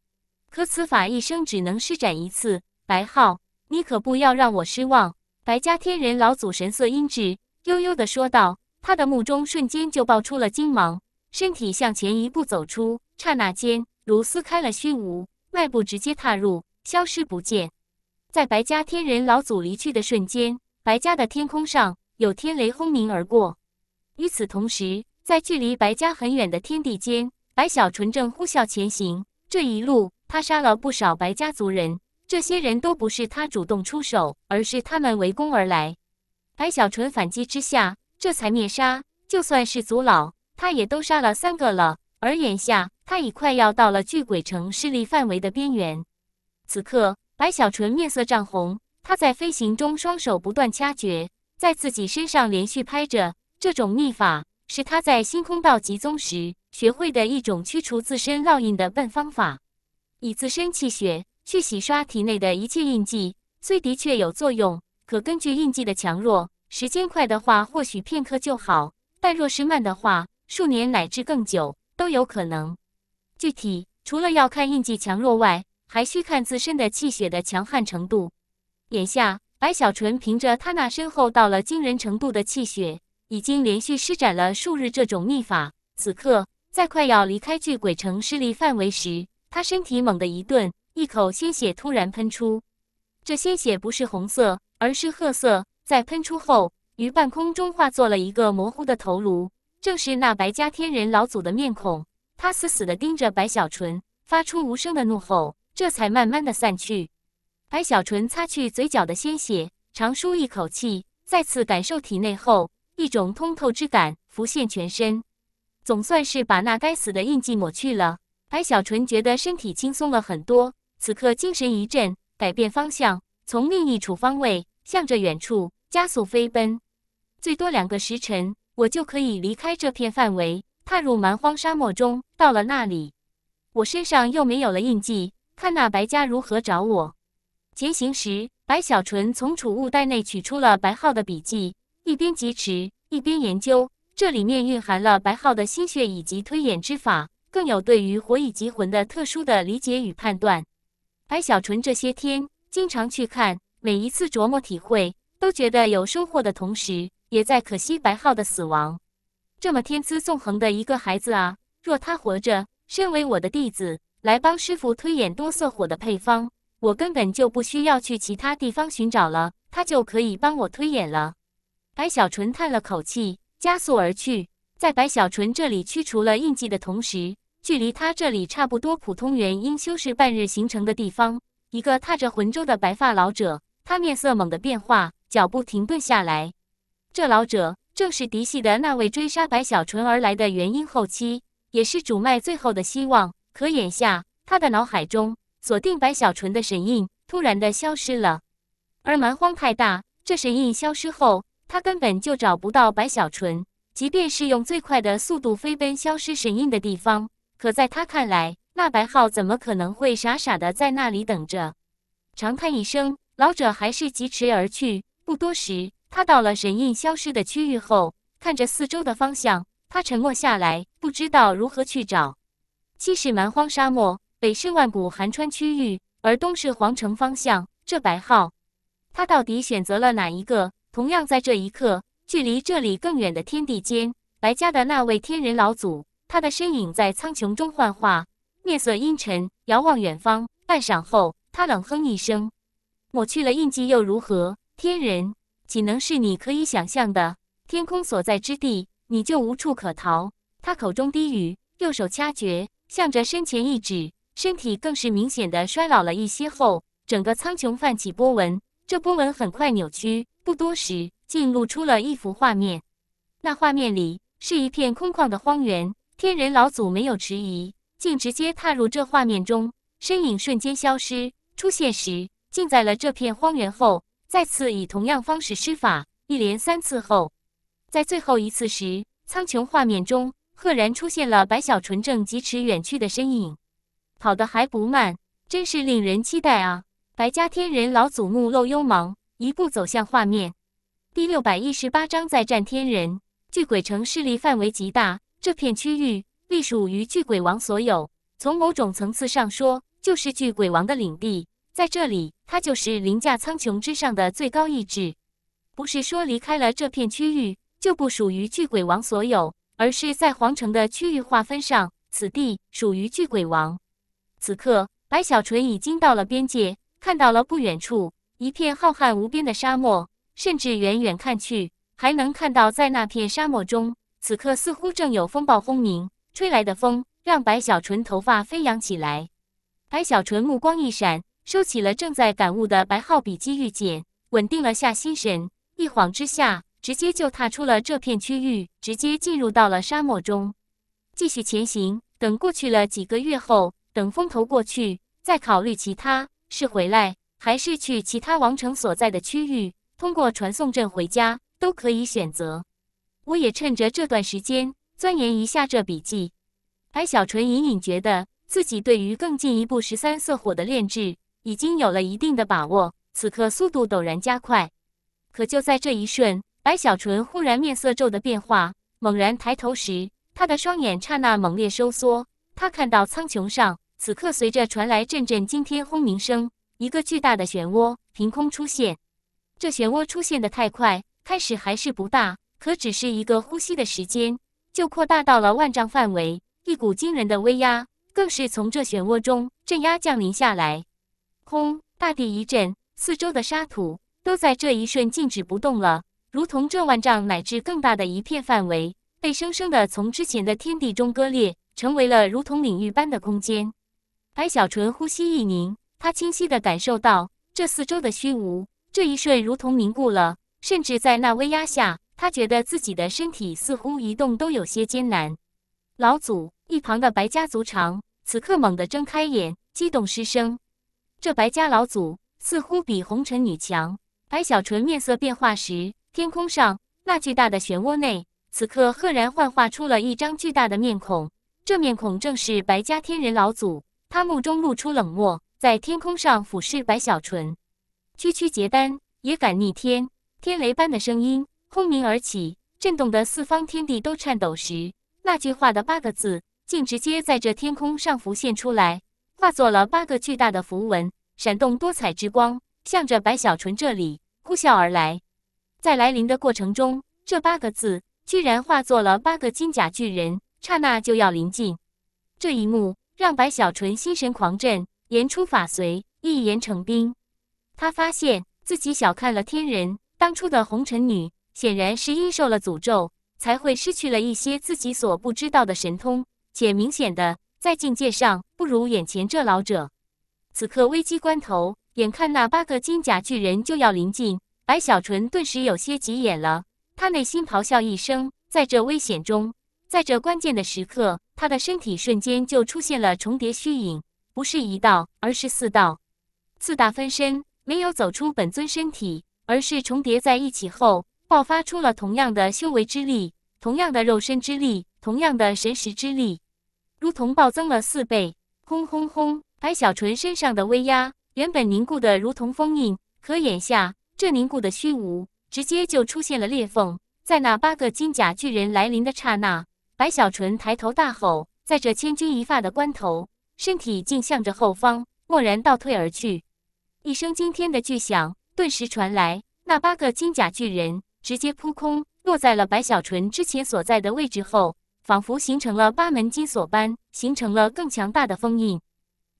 可此法一生只能施展一次。白浩，你可不要让我失望。白家天人老祖神色阴鸷，悠悠地说道。他的目中瞬间就爆出了金芒。身体向前一步走出，刹那间如撕开了虚无，迈步直接踏入，消失不见。在白家天人老祖离去的瞬间，白家的天空上有天雷轰鸣而过。与此同时，在距离白家很远的天地间，白小纯正呼啸前行。这一路，他杀了不少白家族人，这些人都不是他主动出手，而是他们围攻而来。白小纯反击之下，这才灭杀。就算是族老。他也都杀了三个了，而眼下他已快要到了巨鬼城势力范围的边缘。此刻，白小纯面色涨红，他在飞行中双手不断掐诀，在自己身上连续拍着。这种秘法是他在星空道极宗时学会的一种驱除自身烙印的笨方法，以自身气血去洗刷体内的一切印记，虽的确有作用，可根据印记的强弱，时间快的话或许片刻就好，但若是慢的话。数年乃至更久都有可能。具体除了要看印记强弱外，还需看自身的气血的强悍程度。眼下，白小纯凭着他那深厚到了惊人程度的气血，已经连续施展了数日这种秘法。此刻，在快要离开巨鬼城势力范围时，他身体猛地一顿，一口鲜血突然喷出。这鲜血不是红色，而是褐色。在喷出后，于半空中化作了一个模糊的头颅。正是那白家天人老祖的面孔，他死死地盯着白小纯，发出无声的怒吼，这才慢慢的散去。白小纯擦去嘴角的鲜血，长舒一口气，再次感受体内后，一种通透之感浮现全身，总算是把那该死的印记抹去了。白小纯觉得身体轻松了很多，此刻精神一振，改变方向，从另一处方位向着远处加速飞奔，最多两个时辰。我就可以离开这片范围，踏入蛮荒沙漠中。到了那里，我身上又没有了印记，看那白家如何找我。前行时，白小纯从储物袋内取出了白浩的笔记，一边疾驰，一边研究。这里面蕴含了白浩的心血以及推演之法，更有对于火蚁集魂的特殊的理解与判断。白小纯这些天经常去看，每一次琢磨体会，都觉得有收获的同时。也在可惜白浩的死亡，这么天资纵横的一个孩子啊！若他活着，身为我的弟子，来帮师傅推演多色火的配方，我根本就不需要去其他地方寻找了，他就可以帮我推演了。白小纯叹了口气，加速而去。在白小纯这里驱除了印记的同时，距离他这里差不多普通元因修士半日行程的地方，一个踏着魂舟的白发老者，他面色猛地变化，脚步停顿下来。这老者正是嫡系的那位追杀白小纯而来的原因，后期也是主脉最后的希望。可眼下，他的脑海中锁定白小纯的神印突然的消失了，而蛮荒太大，这神印消失后，他根本就找不到白小纯。即便是用最快的速度飞奔消失神印的地方，可在他看来，那白浩怎么可能会傻傻的在那里等着？长叹一声，老者还是疾驰而去。不多时。他到了神印消失的区域后，看着四周的方向，他沉默下来，不知道如何去找。西是蛮荒沙漠，北是万古寒川区域，而东是皇城方向。这白浩，他到底选择了哪一个？同样在这一刻，距离这里更远的天地间，白家的那位天人老祖，他的身影在苍穹中幻化，面色阴沉，遥望远方。半晌后，他冷哼一声，抹去了印记又如何？天人。岂能是你可以想象的？天空所在之地，你就无处可逃。他口中低语，右手掐诀，向着身前一指，身体更是明显的衰老了一些。后，整个苍穹泛起波纹，这波纹很快扭曲，不多时，竟露出了一幅画面。那画面里是一片空旷的荒原。天人老祖没有迟疑，竟直接踏入这画面中，身影瞬间消失。出现时，竟在了这片荒原后。再次以同样方式施法，一连三次后，在最后一次时，苍穹画面中赫然出现了白小纯正疾驰远去的身影，跑得还不慢，真是令人期待啊！白家天人老祖目露幽芒，一步走向画面。第六百一十八章再战天人。巨鬼城势力范围极大，这片区域隶属于巨鬼王所有，从某种层次上说，就是巨鬼王的领地。在这里，它就是凌驾苍穹之上的最高意志。不是说离开了这片区域就不属于巨鬼王所有，而是在皇城的区域划分上，此地属于巨鬼王。此刻，白小纯已经到了边界，看到了不远处一片浩瀚无边的沙漠，甚至远远看去，还能看到在那片沙漠中，此刻似乎正有风暴轰鸣。吹来的风让白小纯头发飞扬起来。白小纯目光一闪。收起了正在感悟的白号笔记预警，稳定了下心神，一晃之下，直接就踏出了这片区域，直接进入到了沙漠中，继续前行。等过去了几个月后，等风头过去，再考虑其他是回来还是去其他王城所在的区域，通过传送阵回家都可以选择。我也趁着这段时间钻研一下这笔记。白小纯隐隐觉得自己对于更进一步十三色火的炼制。已经有了一定的把握，此刻速度陡然加快。可就在这一瞬，白小纯忽然面色骤的变化，猛然抬头时，他的双眼刹那猛烈收缩。他看到苍穹上，此刻随着传来阵阵惊天轰鸣声，一个巨大的漩涡凭空出现。这漩涡出现的太快，开始还是不大，可只是一个呼吸的时间，就扩大到了万丈范围。一股惊人的威压，更是从这漩涡中镇压降临下来。轰！大地一震，四周的沙土都在这一瞬静止不动了，如同这万丈乃至更大的一片范围被生生的从之前的天地中割裂，成为了如同领域般的空间。白小纯呼吸一凝，他清晰的感受到这四周的虚无，这一瞬如同凝固了，甚至在那威压下，他觉得自己的身体似乎移动都有些艰难。老祖一旁的白家族长此刻猛地睁开眼，激动失声。这白家老祖似乎比红尘女强。白小纯面色变化时，天空上那巨大的漩涡内，此刻赫然幻化出了一张巨大的面孔。这面孔正是白家天人老祖，他目中露出冷漠，在天空上俯视白小纯。区区结丹也敢逆天？天雷般的声音轰鸣而起，震动的四方天地都颤抖时，那句话的八个字竟直接在这天空上浮现出来。化作了八个巨大的符文，闪动多彩之光，向着白小纯这里呼啸而来。在来临的过程中，这八个字居然化作了八个金甲巨人，刹那就要临近。这一幕让白小纯心神狂震，言出法随，一言成冰。他发现自己小看了天人，当初的红尘女显然是因受了诅咒，才会失去了一些自己所不知道的神通，且明显的。在境界上不如眼前这老者。此刻危机关头，眼看那八个金甲巨人就要临近，白小纯顿时有些急眼了。他内心咆哮一声，在这危险中，在这关键的时刻，他的身体瞬间就出现了重叠虚影，不是一道，而是四道，四大分身没有走出本尊身体，而是重叠在一起后，爆发出了同样的修为之力，同样的肉身之力，同样的神识之力。如同暴增了四倍！轰轰轰！白小纯身上的威压原本凝固的如同封印，可眼下这凝固的虚无直接就出现了裂缝。在那八个金甲巨人来临的刹那，白小纯抬头大吼，在这千钧一发的关头，身体竟向着后方蓦然倒退而去。一声惊天的巨响顿时传来，那八个金甲巨人直接扑空，落在了白小纯之前所在的位置后。仿佛形成了八门金锁般，形成了更强大的封印，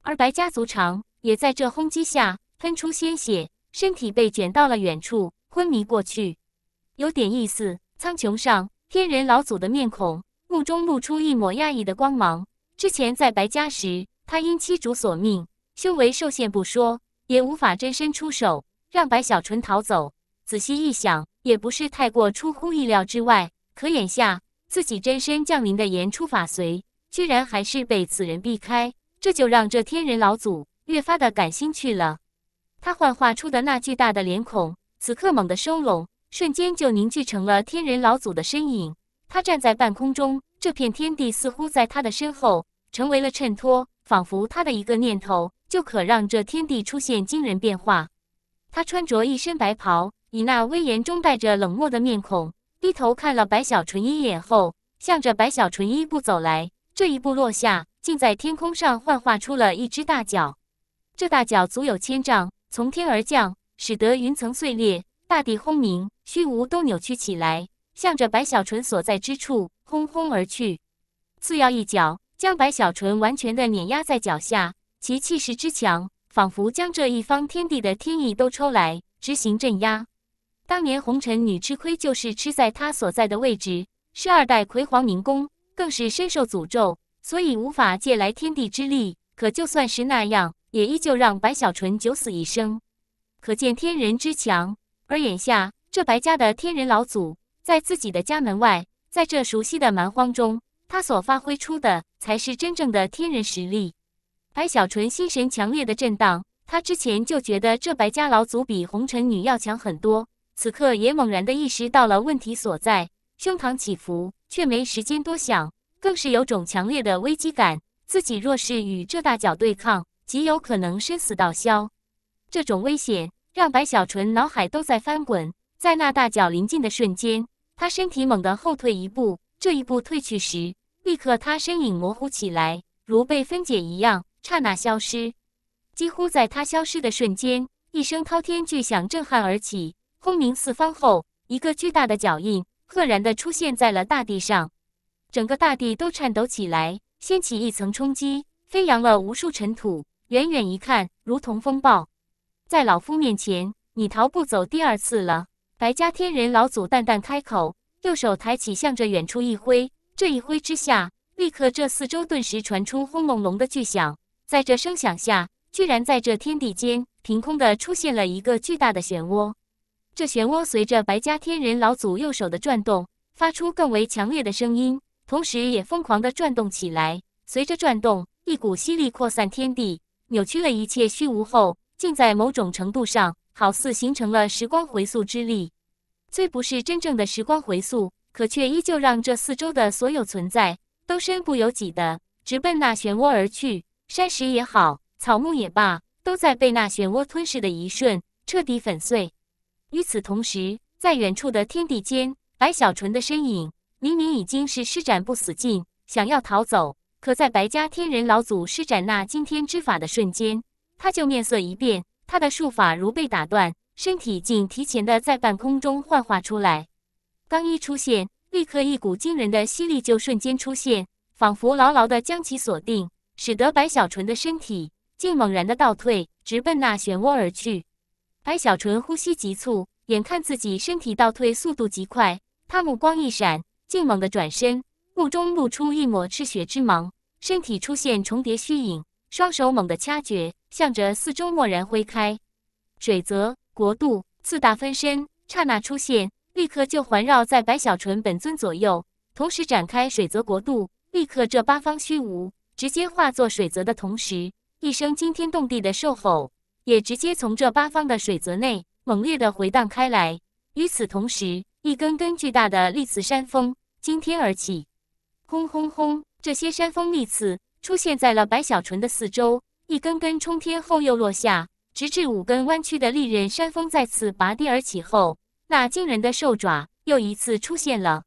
而白家族长也在这轰击下喷出鲜血，身体被卷到了远处，昏迷过去。有点意思。苍穹上，天人老祖的面孔目中露出一抹讶异的光芒。之前在白家时，他因妻主索命，修为受限不说，也无法真身出手，让白小纯逃走。仔细一想，也不是太过出乎意料之外。可眼下。自己真身降临的言出法随，居然还是被此人避开，这就让这天人老祖越发的感兴趣了。他幻化出的那巨大的脸孔，此刻猛地收拢，瞬间就凝聚成了天人老祖的身影。他站在半空中，这片天地似乎在他的身后成为了衬托，仿佛他的一个念头就可让这天地出现惊人变化。他穿着一身白袍，以那威严中带着冷漠的面孔。低头看了白小纯一眼后，向着白小纯一步走来。这一步落下，竟在天空上幻化出了一只大脚。这大脚足有千丈，从天而降，使得云层碎裂，大地轰鸣，虚无都扭曲起来，向着白小纯所在之处轰轰而去。次要一脚将白小纯完全的碾压在脚下。其气势之强，仿佛将这一方天地的天意都抽来，执行镇压。当年红尘女吃亏，就是吃在她所在的位置是二代葵皇明宫，更是深受诅咒，所以无法借来天地之力。可就算是那样，也依旧让白小纯九死一生，可见天人之强。而眼下这白家的天人老祖，在自己的家门外，在这熟悉的蛮荒中，他所发挥出的，才是真正的天人实力。白小纯心神强烈的震荡，他之前就觉得这白家老祖比红尘女要强很多。此刻也猛然地意识到了问题所在，胸膛起伏，却没时间多想，更是有种强烈的危机感。自己若是与这大脚对抗，极有可能生死道消。这种危险让白小纯脑海都在翻滚。在那大脚临近的瞬间，他身体猛地后退一步。这一步退去时，立刻他身影模糊起来，如被分解一样，刹那消失。几乎在他消失的瞬间，一声滔天巨响震撼而起。轰鸣四方后，一个巨大的脚印赫然的出现在了大地上，整个大地都颤抖起来，掀起一层冲击，飞扬了无数尘土，远远一看如同风暴。在老夫面前，你逃不走第二次了！白家天人老祖淡淡开口，右手抬起，向着远处一挥。这一挥之下，立刻这四周顿时传出轰隆隆的巨响，在这声响下，居然在这天地间凭空的出现了一个巨大的漩涡。这漩涡随着白家天人老祖右手的转动，发出更为强烈的声音，同时也疯狂地转动起来。随着转动，一股吸力扩散天地，扭曲了一切虚无后，竟在某种程度上，好似形成了时光回溯之力。虽不是真正的时光回溯，可却依旧让这四周的所有存在都身不由己地直奔那漩涡而去。山石也好，草木也罢，都在被那漩涡吞噬的一瞬彻底粉碎。与此同时，在远处的天地间，白小纯的身影明明已经是施展不死劲想要逃走，可在白家天人老祖施展那惊天之法的瞬间，他就面色一变，他的术法如被打断，身体竟提前的在半空中幻化出来。刚一出现，立刻一股惊人的吸力就瞬间出现，仿佛牢牢的将其锁定，使得白小纯的身体竟猛然的倒退，直奔那漩涡而去。白小纯呼吸急促，眼看自己身体倒退速度极快，他目光一闪，竟猛地转身，目中露出一抹嗜血之芒，身体出现重叠虚影，双手猛地掐诀，向着四周蓦然挥开。水泽国度四大分身刹那出现，立刻就环绕在白小纯本尊左右，同时展开水泽国度，立刻这八方虚无直接化作水泽的同时，一声惊天动地的兽吼。也直接从这八方的水泽内猛烈地回荡开来。与此同时，一根根巨大的利刺山峰惊天而起，轰轰轰！这些山峰利刺出现在了白小纯的四周，一根根冲天后又落下，直至五根弯曲的利刃山峰再次拔地而起后，那惊人的兽爪又一次出现了。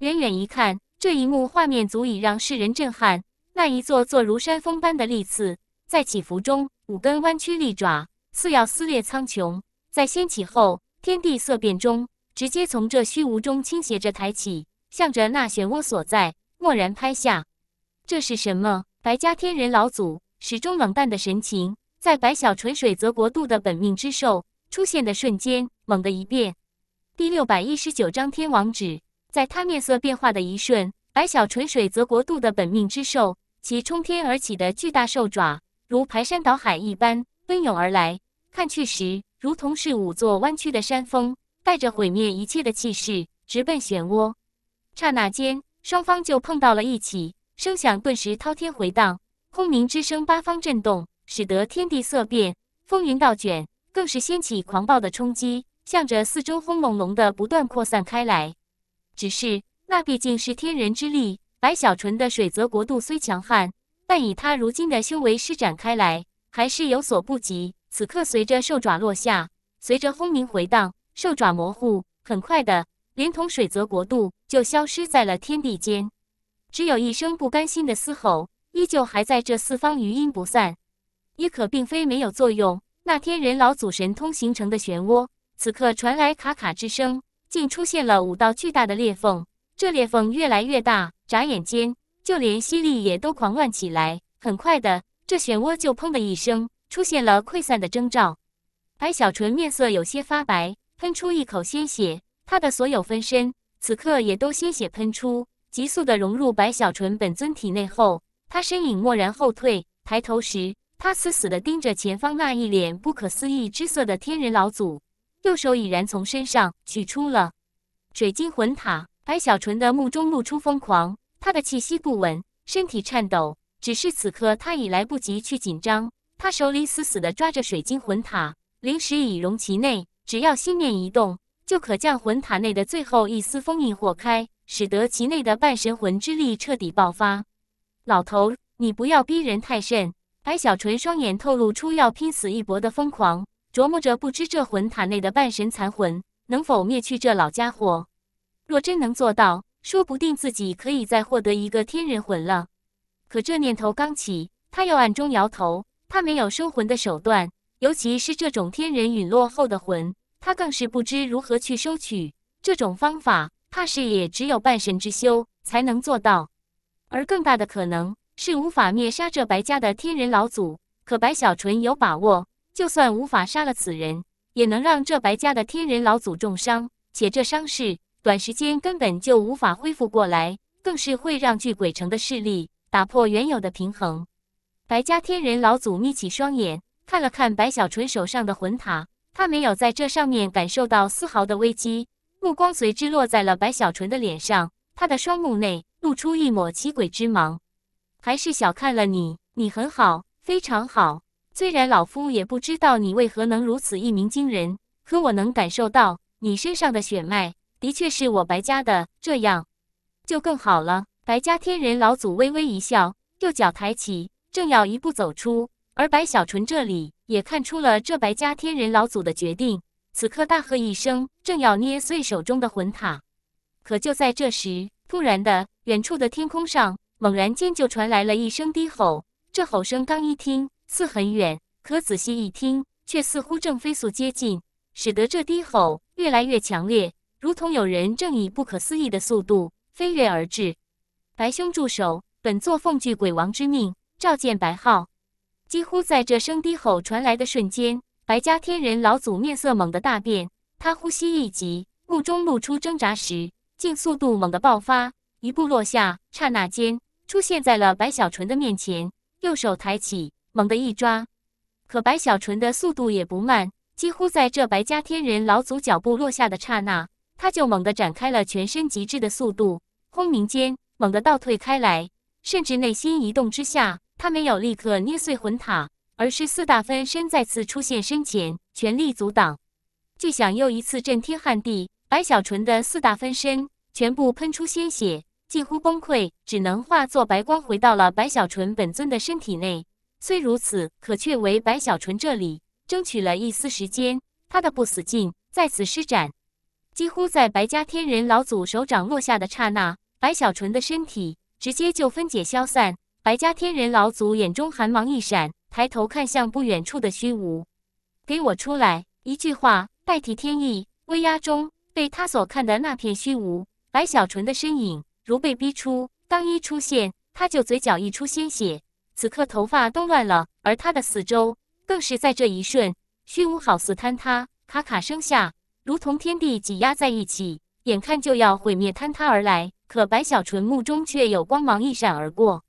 远远一看，这一幕画面足以让世人震撼。那一座座如山峰般的利刺在起伏中。五根弯曲利爪，似要撕裂苍穹，在掀起后，天地色变中，直接从这虚无中倾斜着抬起，向着那漩涡所在，蓦然拍下。这是什么？白家天人老祖始终冷淡的神情，在白小纯水泽国度的本命之兽出现的瞬间，猛地一变。第六百一十九章天王指，在他面色变化的一瞬，白小纯水泽国度的本命之兽，其冲天而起的巨大兽爪。如排山倒海一般奔涌而来，看去时如同是五座弯曲的山峰，带着毁灭一切的气势直奔漩涡。刹那间，双方就碰到了一起，声响顿时滔天回荡，轰鸣之声八方震动，使得天地色变，风云倒卷，更是掀起狂暴的冲击，向着四周轰隆隆的不断扩散开来。只是那毕竟是天人之力，白小纯的水泽国度虽强悍。但以他如今的修为施展开来，还是有所不及。此刻，随着兽爪落下，随着轰鸣回荡，兽爪模糊，很快的，连同水泽国度就消失在了天地间，只有一声不甘心的嘶吼，依旧还在这四方余音不散。也可并非没有作用，那天人老祖神通形成的漩涡，此刻传来咔咔之声，竟出现了五道巨大的裂缝。这裂缝越来越大，眨眼间。就连吸力也都狂乱起来，很快的，这漩涡就砰的一声出现了溃散的征兆。白小纯面色有些发白，喷出一口鲜血。他的所有分身此刻也都鲜血喷出，急速的融入白小纯本尊体内后，他身影蓦然后退，抬头时，他死死的盯着前方那一脸不可思议之色的天人老祖，右手已然从身上取出了水晶魂塔。白小纯的目中露出疯狂。他的气息不稳，身体颤抖。只是此刻，他已来不及去紧张。他手里死死地抓着水晶魂塔，灵石已融其内。只要心念一动，就可将魂塔内的最后一丝封印豁开，使得其内的半神魂之力彻底爆发。老头，你不要逼人太甚！白小纯双眼透露出要拼死一搏的疯狂，琢磨着不知这魂塔内的半神残魂能否灭去这老家伙。若真能做到，说不定自己可以再获得一个天人魂了，可这念头刚起，他又暗中摇头。他没有收魂的手段，尤其是这种天人陨落后的魂，他更是不知如何去收取。这种方法，怕是也只有半神之修才能做到。而更大的可能是无法灭杀这白家的天人老祖。可白小纯有把握，就算无法杀了此人，也能让这白家的天人老祖重伤，且这伤势。短时间根本就无法恢复过来，更是会让聚鬼城的势力打破原有的平衡。白家天人老祖眯起双眼，看了看白小纯手上的魂塔，他没有在这上面感受到丝毫的危机，目光随之落在了白小纯的脸上，他的双目内露出一抹奇诡之芒。还是小看了你，你很好，非常好。虽然老夫也不知道你为何能如此一鸣惊人，可我能感受到你身上的血脉。的确是我白家的，这样就更好了。白家天人老祖微微一笑，右脚抬起，正要一步走出，而白小纯这里也看出了这白家天人老祖的决定，此刻大喝一声，正要捏碎手中的魂塔，可就在这时，突然的，远处的天空上猛然间就传来了一声低吼。这吼声刚一听似很远，可仔细一听却似乎正飞速接近，使得这低吼越来越强烈。如同有人正以不可思议的速度飞跃而至，白兄助手！本座奉据鬼王之命召见白浩。几乎在这声低吼传来的瞬间，白家天人老祖面色猛地大变，他呼吸一急，目中露出挣扎时，竟速度猛地爆发，一步落下，刹那间出现在了白小纯的面前，右手抬起，猛地一抓。可白小纯的速度也不慢，几乎在这白家天人老祖脚步落下的刹那。他就猛地展开了全身极致的速度，轰鸣间猛地倒退开来，甚至内心一动之下，他没有立刻捏碎魂塔，而是四大分身再次出现身前，全力阻挡。巨响又一次震天撼地，白小纯的四大分身全部喷出鲜血，近乎崩溃，只能化作白光回到了白小纯本尊的身体内。虽如此，可却为白小纯这里争取了一丝时间。他的不死劲再次施展。几乎在白家天人老祖手掌落下的刹那，白小纯的身体直接就分解消散。白家天人老祖眼中寒芒一闪，抬头看向不远处的虚无：“给我出来！”一句话代替天意，威压中被他所看的那片虚无，白小纯的身影如被逼出。当一出现，他就嘴角溢出鲜血，此刻头发都乱了，而他的四周更是在这一瞬，虚无好似坍塌，咔咔声下。如同天地挤压在一起，眼看就要毁灭坍塌而来，可白小纯目中却有光芒一闪而过。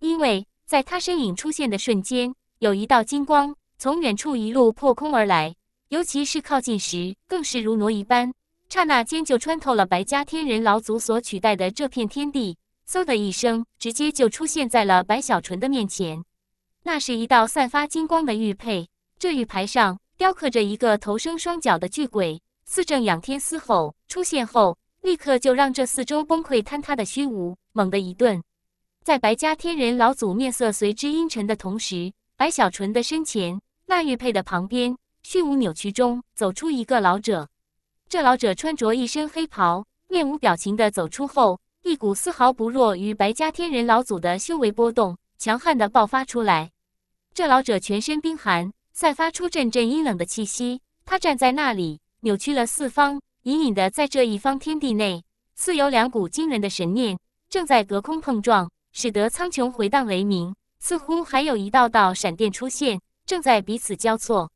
因为在他身影出现的瞬间，有一道金光从远处一路破空而来，尤其是靠近时，更是如挪移般，刹那间就穿透了白家天人老祖所取代的这片天地，嗖的一声，直接就出现在了白小纯的面前。那是一道散发金光的玉佩，这玉牌上雕刻着一个头生双脚的巨鬼。四正仰天嘶吼，出现后立刻就让这四周崩溃坍塌的虚无猛地一顿。在白家天人老祖面色随之阴沉的同时，白小纯的身前那玉佩的旁边，虚无扭曲中走出一个老者。这老者穿着一身黑袍，面无表情的走出后，一股丝毫不弱于白家天人老祖的修为波动，强悍的爆发出来。这老者全身冰寒，散发出阵阵阴冷的气息。他站在那里。扭曲了四方，隐隐的在这一方天地内，似有两股惊人的神念正在隔空碰撞，使得苍穹回荡雷鸣，似乎还有一道道闪电出现，正在彼此交错。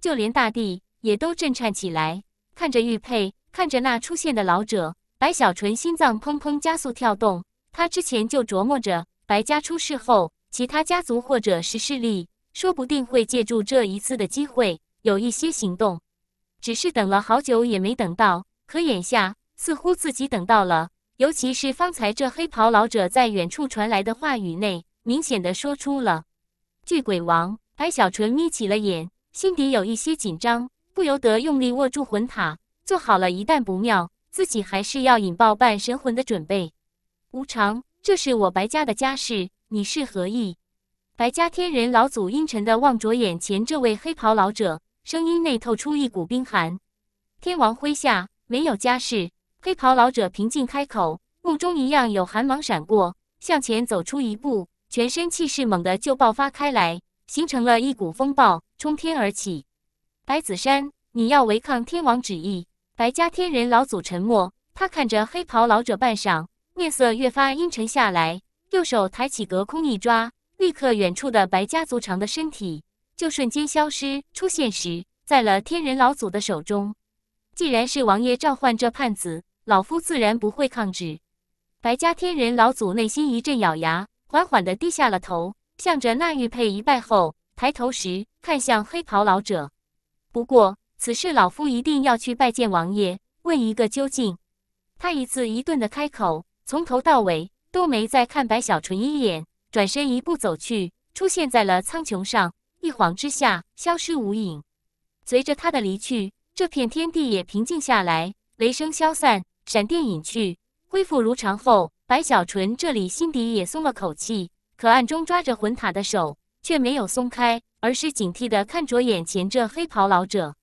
就连大地也都震颤起来。看着玉佩，看着那出现的老者，白小纯心脏砰砰加速跳动。他之前就琢磨着，白家出事后，其他家族或者是势力，说不定会借助这一次的机会，有一些行动。只是等了好久也没等到，可眼下似乎自己等到了。尤其是方才这黑袍老者在远处传来的话语内，明显的说出了“巨鬼王”。白小纯眯起了眼，心底有一些紧张，不由得用力握住魂塔，做好了一旦不妙，自己还是要引爆半神魂的准备。无常，这是我白家的家事，你是何意？白家天人老祖阴沉的望着眼前这位黑袍老者。声音内透出一股冰寒。天王麾下没有家室，黑袍老者平静开口，目中一样有寒芒闪过，向前走出一步，全身气势猛地就爆发开来，形成了一股风暴冲天而起。白子山，你要违抗天王旨意？白家天人老祖沉默，他看着黑袍老者半晌，面色越发阴沉下来，右手抬起，隔空一抓，立刻远处的白家族长的身体。就瞬间消失，出现时在了天人老祖的手中。既然是王爷召唤这判子，老夫自然不会抗旨。白家天人老祖内心一阵咬牙，缓缓的低下了头，向着那玉佩一拜后，抬头时看向黑袍老者。不过此事老夫一定要去拜见王爷，问一个究竟。他一字一顿的开口，从头到尾都没再看白小纯一眼，转身一步走去，出现在了苍穹上。一晃之下，消失无影。随着他的离去，这片天地也平静下来，雷声消散，闪电隐去，恢复如常后，白小纯这里心底也松了口气。可暗中抓着魂塔的手却没有松开，而是警惕地看着眼前这黑袍老者。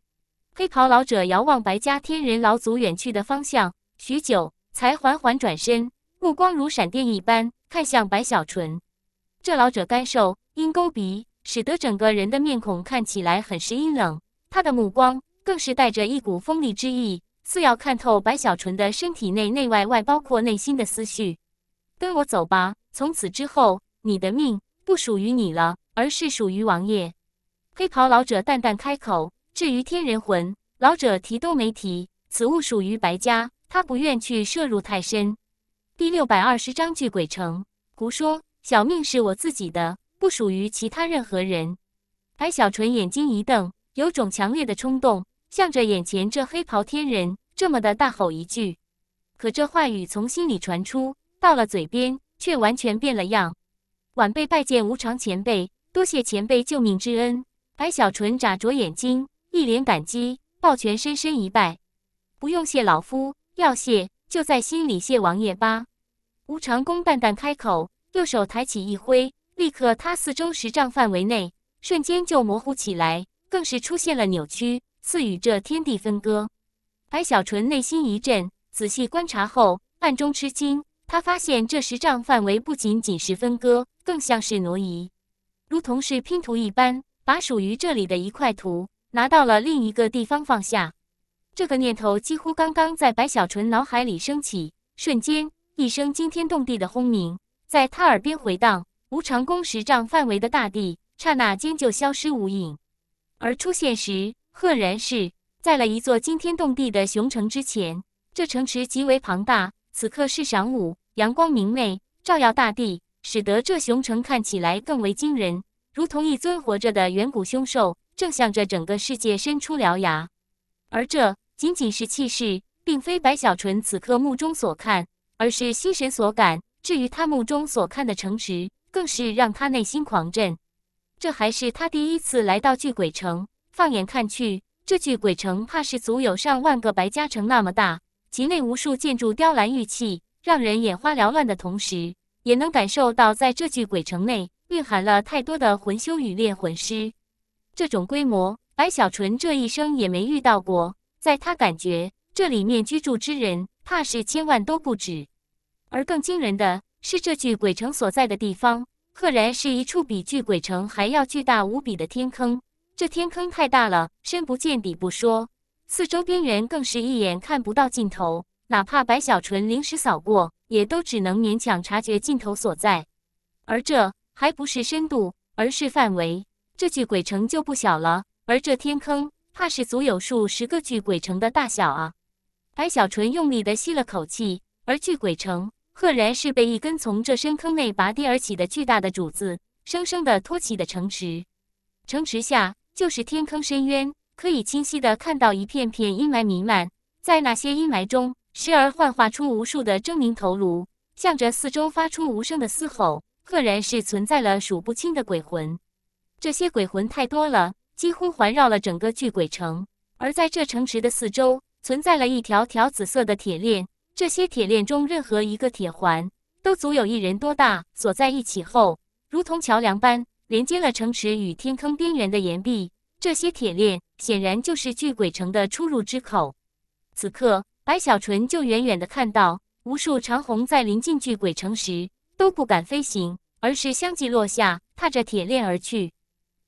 黑袍老者遥望白家天人老祖远去的方向，许久才缓缓转身，目光如闪电一般看向白小纯。这老者干瘦，鹰钩鼻。使得整个人的面孔看起来很是阴冷，他的目光更是带着一股锋利之意，似要看透白小纯的身体内、内外外，包括内心的思绪。跟我走吧，从此之后，你的命不属于你了，而是属于王爷。黑袍老者淡淡开口。至于天人魂，老者提都没提，此物属于白家，他不愿去涉入太深。第六百二十章聚鬼城。胡说，小命是我自己的。不属于其他任何人。白小纯眼睛一瞪，有种强烈的冲动，向着眼前这黑袍天人这么的大吼一句。可这话语从心里传出，到了嘴边却完全变了样。晚辈拜见无常前辈，多谢前辈救命之恩。白小纯眨着眼睛，一脸感激，抱拳深深一拜。不用谢老夫，要谢就在心里谢王爷吧。无常公淡淡开口，右手抬起一挥。立刻，他四周十丈范围内瞬间就模糊起来，更是出现了扭曲，似与这天地分割。白小纯内心一震，仔细观察后，暗中吃惊。他发现这十丈范围不仅仅是分割，更像是挪移，如同是拼图一般，把属于这里的一块图拿到了另一个地方放下。这个念头几乎刚刚在白小纯脑海里升起，瞬间一声惊天动地的轰鸣在他耳边回荡。无常宫十丈范围的大地，刹那间就消失无影，而出现时，赫然是在了一座惊天动地的雄城之前。这城池极为庞大，此刻是晌午，阳光明媚，照耀大地，使得这雄城看起来更为惊人，如同一尊活着的远古凶兽，正向着整个世界伸出獠牙。而这仅仅是气势，并非白小纯此刻目中所看，而是心神所感。至于他目中所看的城池，更是让他内心狂震，这还是他第一次来到巨鬼城。放眼看去，这巨鬼城怕是足有上万个白家城那么大，其内无数建筑雕栏玉砌，让人眼花缭乱的同时，也能感受到在这巨鬼城内蕴含了太多的魂修与炼魂师。这种规模，白小纯这一生也没遇到过。在他感觉，这里面居住之人，怕是千万都不止。而更惊人的。是这巨鬼城所在的地方，赫然是一处比巨鬼城还要巨大无比的天坑。这天坑太大了，深不见底不说，四周边缘更是一眼看不到尽头。哪怕白小纯临时扫过，也都只能勉强察觉尽头所在。而这还不是深度，而是范围。这巨鬼城就不小了，而这天坑怕是足有数十个巨鬼城的大小啊！白小纯用力地吸了口气，而巨鬼城。赫然是被一根从这深坑内拔地而起的巨大的柱子，生生的托起的城池。城池下就是天坑深渊，可以清晰的看到一片片阴霾弥漫。在那些阴霾中，时而幻化出无数的狰狞头颅，向着四周发出无声的嘶吼。赫然是存在了数不清的鬼魂，这些鬼魂太多了，几乎环绕了整个巨鬼城。而在这城池的四周，存在了一条条紫色的铁链。这些铁链中任何一个铁环都足有一人多大，锁在一起后，如同桥梁般连接了城池与天坑边缘的岩壁。这些铁链显然就是巨鬼城的出入之口。此刻，白小纯就远远地看到，无数长虹在临近巨鬼城时都不敢飞行，而是相继落下，踏着铁链而去。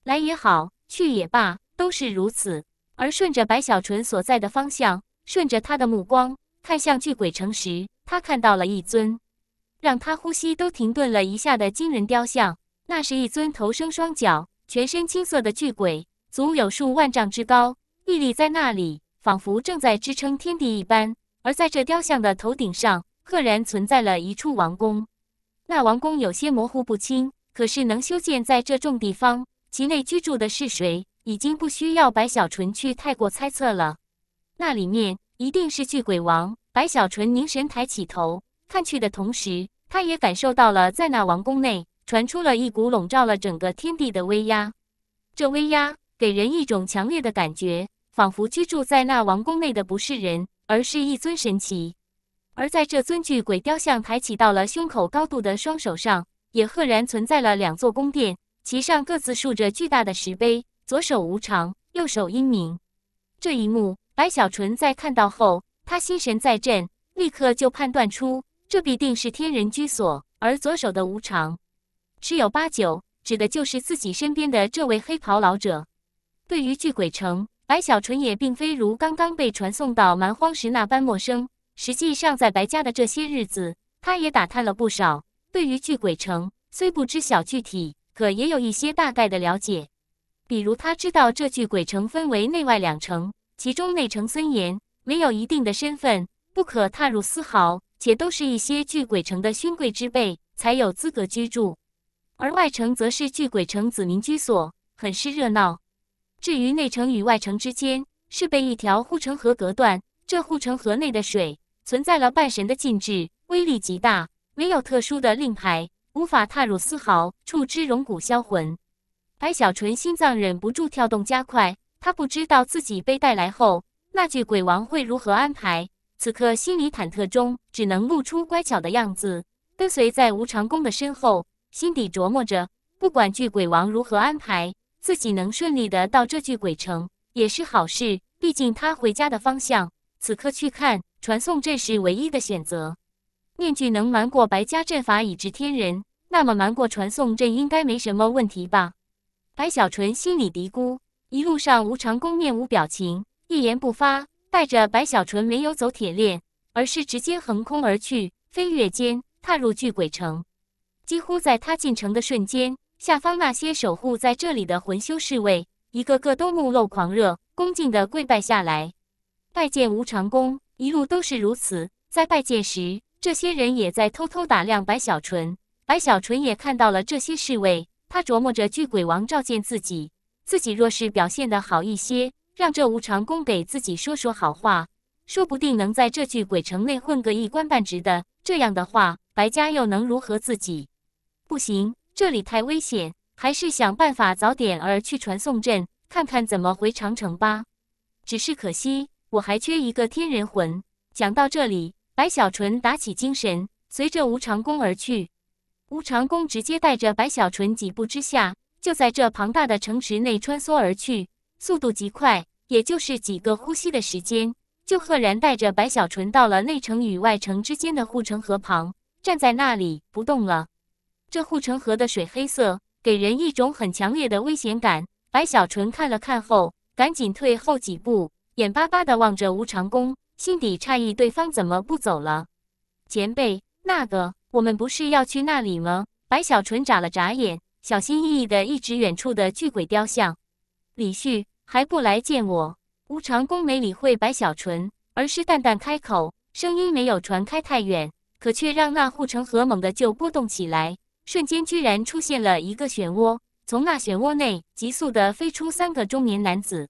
来也好，去也罢，都是如此。而顺着白小纯所在的方向，顺着他的目光。看向巨鬼城时，他看到了一尊让他呼吸都停顿了一下的惊人雕像。那是一尊头生双脚、全身青色的巨鬼，足有数万丈之高，屹立在那里，仿佛正在支撑天地一般。而在这雕像的头顶上，赫然存在了一处王宫。那王宫有些模糊不清，可是能修建在这种地方，其内居住的是谁，已经不需要白小纯去太过猜测了。那里面。一定是巨鬼王白小纯凝神抬起头看去的同时，他也感受到了在那王宫内传出了一股笼罩了整个天地的威压。这威压给人一种强烈的感觉，仿佛居住在那王宫内的不是人，而是一尊神奇。而在这尊巨鬼雕像抬起到了胸口高度的双手上，也赫然存在了两座宫殿，其上各自竖着巨大的石碑，左手无常，右手阴冥。这一幕。白小纯在看到后，他心神在震，立刻就判断出这必定是天人居所，而左手的无常，十有八九指的就是自己身边的这位黑袍老者。对于巨鬼城，白小纯也并非如刚刚被传送到蛮荒时那般陌生。实际上，在白家的这些日子，他也打探了不少。对于巨鬼城，虽不知晓具体，可也有一些大概的了解。比如，他知道这巨鬼城分为内外两城。其中内城森严，没有一定的身份不可踏入丝毫，且都是一些聚鬼城的勋贵之辈才有资格居住。而外城则是聚鬼城子民居所，很是热闹。至于内城与外城之间，是被一条护城河隔断，这护城河内的水存在了半神的禁制，威力极大，没有特殊的令牌无法踏入丝毫，触之龙骨销魂。白小纯心脏忍不住跳动加快。他不知道自己被带来后，那具鬼王会如何安排。此刻心里忐忑中，只能露出乖巧的样子，跟随在吴长公的身后。心底琢磨着，不管巨鬼王如何安排，自己能顺利的到这具鬼城也是好事。毕竟他回家的方向，此刻去看传送阵是唯一的选择。面具能瞒过白家阵法以至天人，那么瞒过传送阵应该没什么问题吧？白小纯心里嘀咕。一路上，吴长公面无表情，一言不发，带着白小纯没有走铁链，而是直接横空而去，飞跃间踏入巨鬼城。几乎在他进城的瞬间，下方那些守护在这里的魂修侍卫，一个个都目露狂热，恭敬地跪拜下来，拜见吴长公。一路都是如此，在拜见时，这些人也在偷偷打量白小纯。白小纯也看到了这些侍卫，他琢磨着巨鬼王召见自己。自己若是表现的好一些，让这无常工给自己说说好话，说不定能在这具鬼城内混个一官半职的。这样的话，白家又能如何？自己不行，这里太危险，还是想办法早点儿去传送阵，看看怎么回长城吧。只是可惜，我还缺一个天人魂。讲到这里，白小纯打起精神，随着无常工而去。无常工直接带着白小纯几步之下。就在这庞大的城池内穿梭而去，速度极快，也就是几个呼吸的时间，就赫然带着白小纯到了内城与外城之间的护城河旁，站在那里不动了。这护城河的水黑色，给人一种很强烈的危险感。白小纯看了看后，赶紧退后几步，眼巴巴地望着吴长公，心底诧异对方怎么不走了。前辈，那个，我们不是要去那里吗？白小纯眨了眨眼。小心翼翼地一指远处的巨鬼雕像，李旭还不来见我。无常工没理会白小纯，而是淡淡开口，声音没有传开太远，可却让那护城河猛地就波动起来，瞬间居然出现了一个漩涡，从那漩涡内急速地飞出三个中年男子。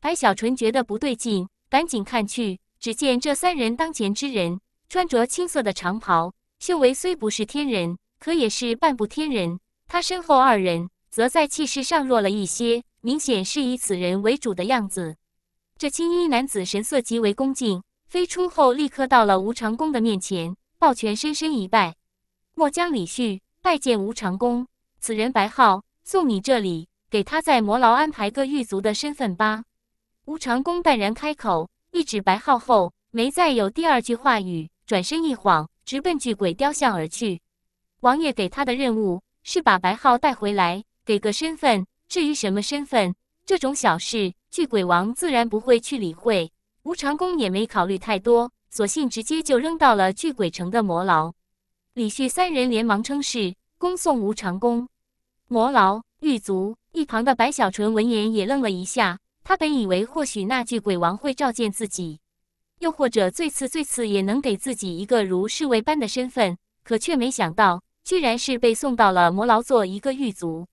白小纯觉得不对劲，赶紧看去，只见这三人当前之人穿着青色的长袍，修为虽不是天人，可也是半步天人。他身后二人则在气势上弱了一些，明显是以此人为主的样子。这青衣男子神色极为恭敬，飞出后立刻到了吴长公的面前，抱拳深深一拜：“末将李旭，拜见吴长公。”此人白号送你这里，给他在魔牢安排个狱卒的身份吧。吴长公淡然开口，一指白号后，没再有第二句话语，转身一晃，直奔巨鬼雕像而去。王爷给他的任务。是把白浩带回来，给个身份。至于什么身份，这种小事，巨鬼王自然不会去理会。无常公也没考虑太多，索性直接就扔到了巨鬼城的魔牢。李旭三人连忙称是，恭送无常公。魔牢狱卒一旁的白小纯闻言也愣了一下，他本以为或许那巨鬼王会召见自己，又或者最次最次也能给自己一个如侍卫般的身份，可却没想到。居然是被送到了魔牢做一个狱卒。